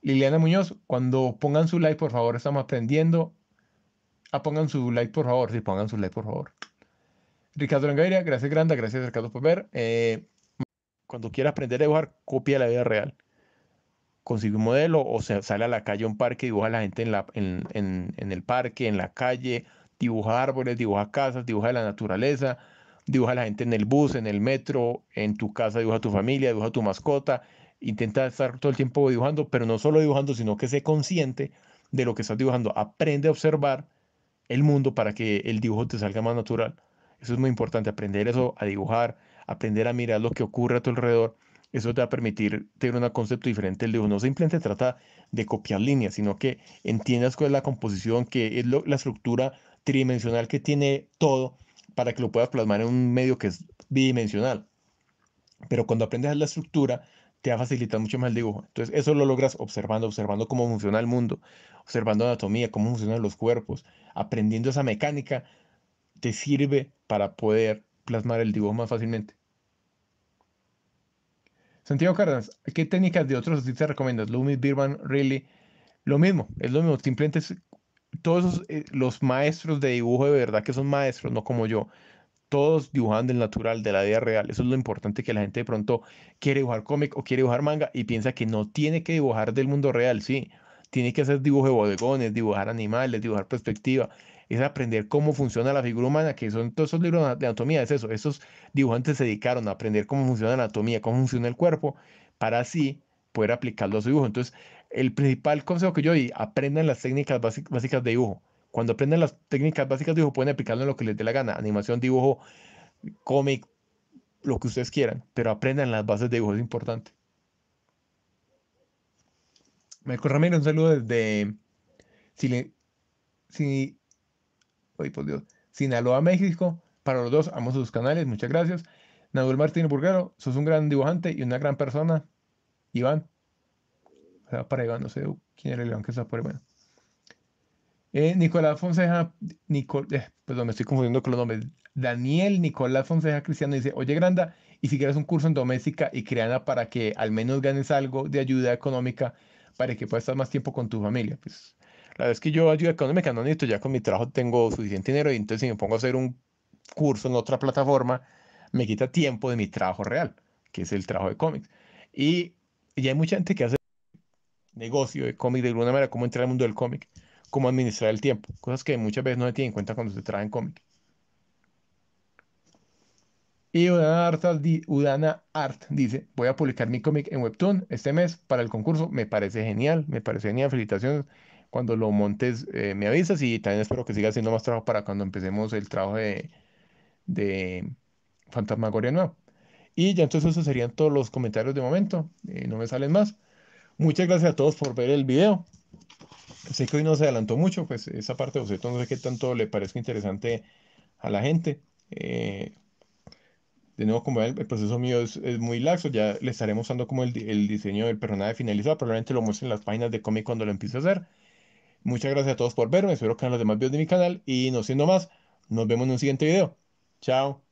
Liliana Muñoz, cuando pongan su like, por favor, estamos aprendiendo. Ah, pongan su like, por favor. Sí, pongan su like, por favor. Ricardo Langaira, gracias Granda, gracias Ricardo por ver. Eh, cuando quieras aprender a dibujar, copia la vida real. Consigue un modelo o sale a la calle a un parque, dibuja a la gente en, la, en, el parque, en la calle, dibuja árboles, dibuja casas, dibuja la naturaleza, dibuja a la gente en el bus, en el metro, en tu casa, dibuja a tu familia, dibuja a tu mascota. Intenta estar todo el tiempo dibujando, pero no solo dibujando, sino que sé consciente de lo que estás dibujando. Aprende a observar el mundo para que el dibujo te salga más natural. Eso es muy importante, aprender eso a dibujar, aprender a mirar lo que ocurre a tu alrededor. Eso te va a permitir tener un concepto diferente del dibujo. No simplemente trata de copiar líneas, sino que entiendas cuál es la composición, que es la estructura tridimensional que tiene todo para que lo puedas plasmar en un medio que es bidimensional. Pero cuando aprendes la estructura, te va a facilitar mucho más el dibujo. Entonces, eso lo logras observando, observando cómo funciona el mundo, observando anatomía, cómo funcionan los cuerpos, aprendiendo esa mecánica te sirve para poder plasmar el dibujo más fácilmente. Santiago Cárdenas, ¿qué técnicas de otros artistas recomiendas? Birman, Really? Lo mismo, es lo mismo. Simplemente todos eh, los maestros de dibujo de verdad que son maestros, no como yo. Todos dibujan del natural, de la vida real. Eso es lo importante que la gente de pronto quiere dibujar cómic o quiere dibujar manga y piensa que no tiene que dibujar del mundo real, sí. Tiene que hacer dibujo de bodegones, dibujar animales, dibujar perspectiva, es aprender cómo funciona la figura humana, que son todos esos libros de anatomía, es eso, esos dibujantes se dedicaron a aprender cómo funciona la anatomía, cómo funciona el cuerpo, para así poder aplicarlo a su dibujo. Entonces, el principal consejo que yo di, aprendan las técnicas básicas de dibujo. Cuando aprendan las técnicas básicas de dibujo, pueden aplicarlo en lo que les dé la gana, animación, dibujo, cómic, lo que ustedes quieran, pero aprendan las bases de dibujo, es importante. Marco Ramírez, un saludo desde Ay, por Dios. Sinaloa, México. Para los dos, amo sus canales, muchas gracias. Nahuel Martínez Burguero, sos un gran dibujante y una gran persona. Iván. para Iván, no sé quién era el Iván que está por ahí. Bueno. Eh, Nicolás Fonseja, Nicol, eh, perdón, me estoy confundiendo con los nombres. Daniel Nicolás Fonseja Cristiano dice, oye Granda, y si quieres un curso en doméstica y creana para que al menos ganes algo de ayuda económica para que puedas estar más tiempo con tu familia. Pues la vez que yo ayuda económica no necesito, ya con mi trabajo tengo suficiente dinero y entonces si me pongo a hacer un curso en otra plataforma, me quita tiempo de mi trabajo real, que es el trabajo de cómics. Y, ya hay mucha gente que hace negocio de cómic de alguna manera, cómo entrar al mundo del cómic, cómo administrar el tiempo, cosas que muchas veces no se tienen en cuenta cuando se traen cómics. Y Udana Art, dice, voy a publicar mi cómic en Webtoon este mes para el concurso. Me parece genial, me parece genial, felicitaciones cuando lo montes, eh, me avisas y también espero que siga haciendo más trabajo para cuando empecemos el trabajo de, Fantasmagoria Nueva. Y ya entonces esos serían todos los comentarios de momento, eh, no me salen más. Muchas gracias a todos por ver el video. Sé que hoy no se adelantó mucho, pues esa parte de no sé qué tanto le parezca interesante a la gente. Eh, de nuevo, como el, proceso mío es, muy laxo, ya le estaremos dando como el, el diseño del personaje finalizado. Probablemente lo muestre en las páginas de cómic cuando lo empiece a hacer. Muchas gracias a todos por verme, espero que vean los demás videos de mi canal y no siendo más, nos vemos en un siguiente video. Chao.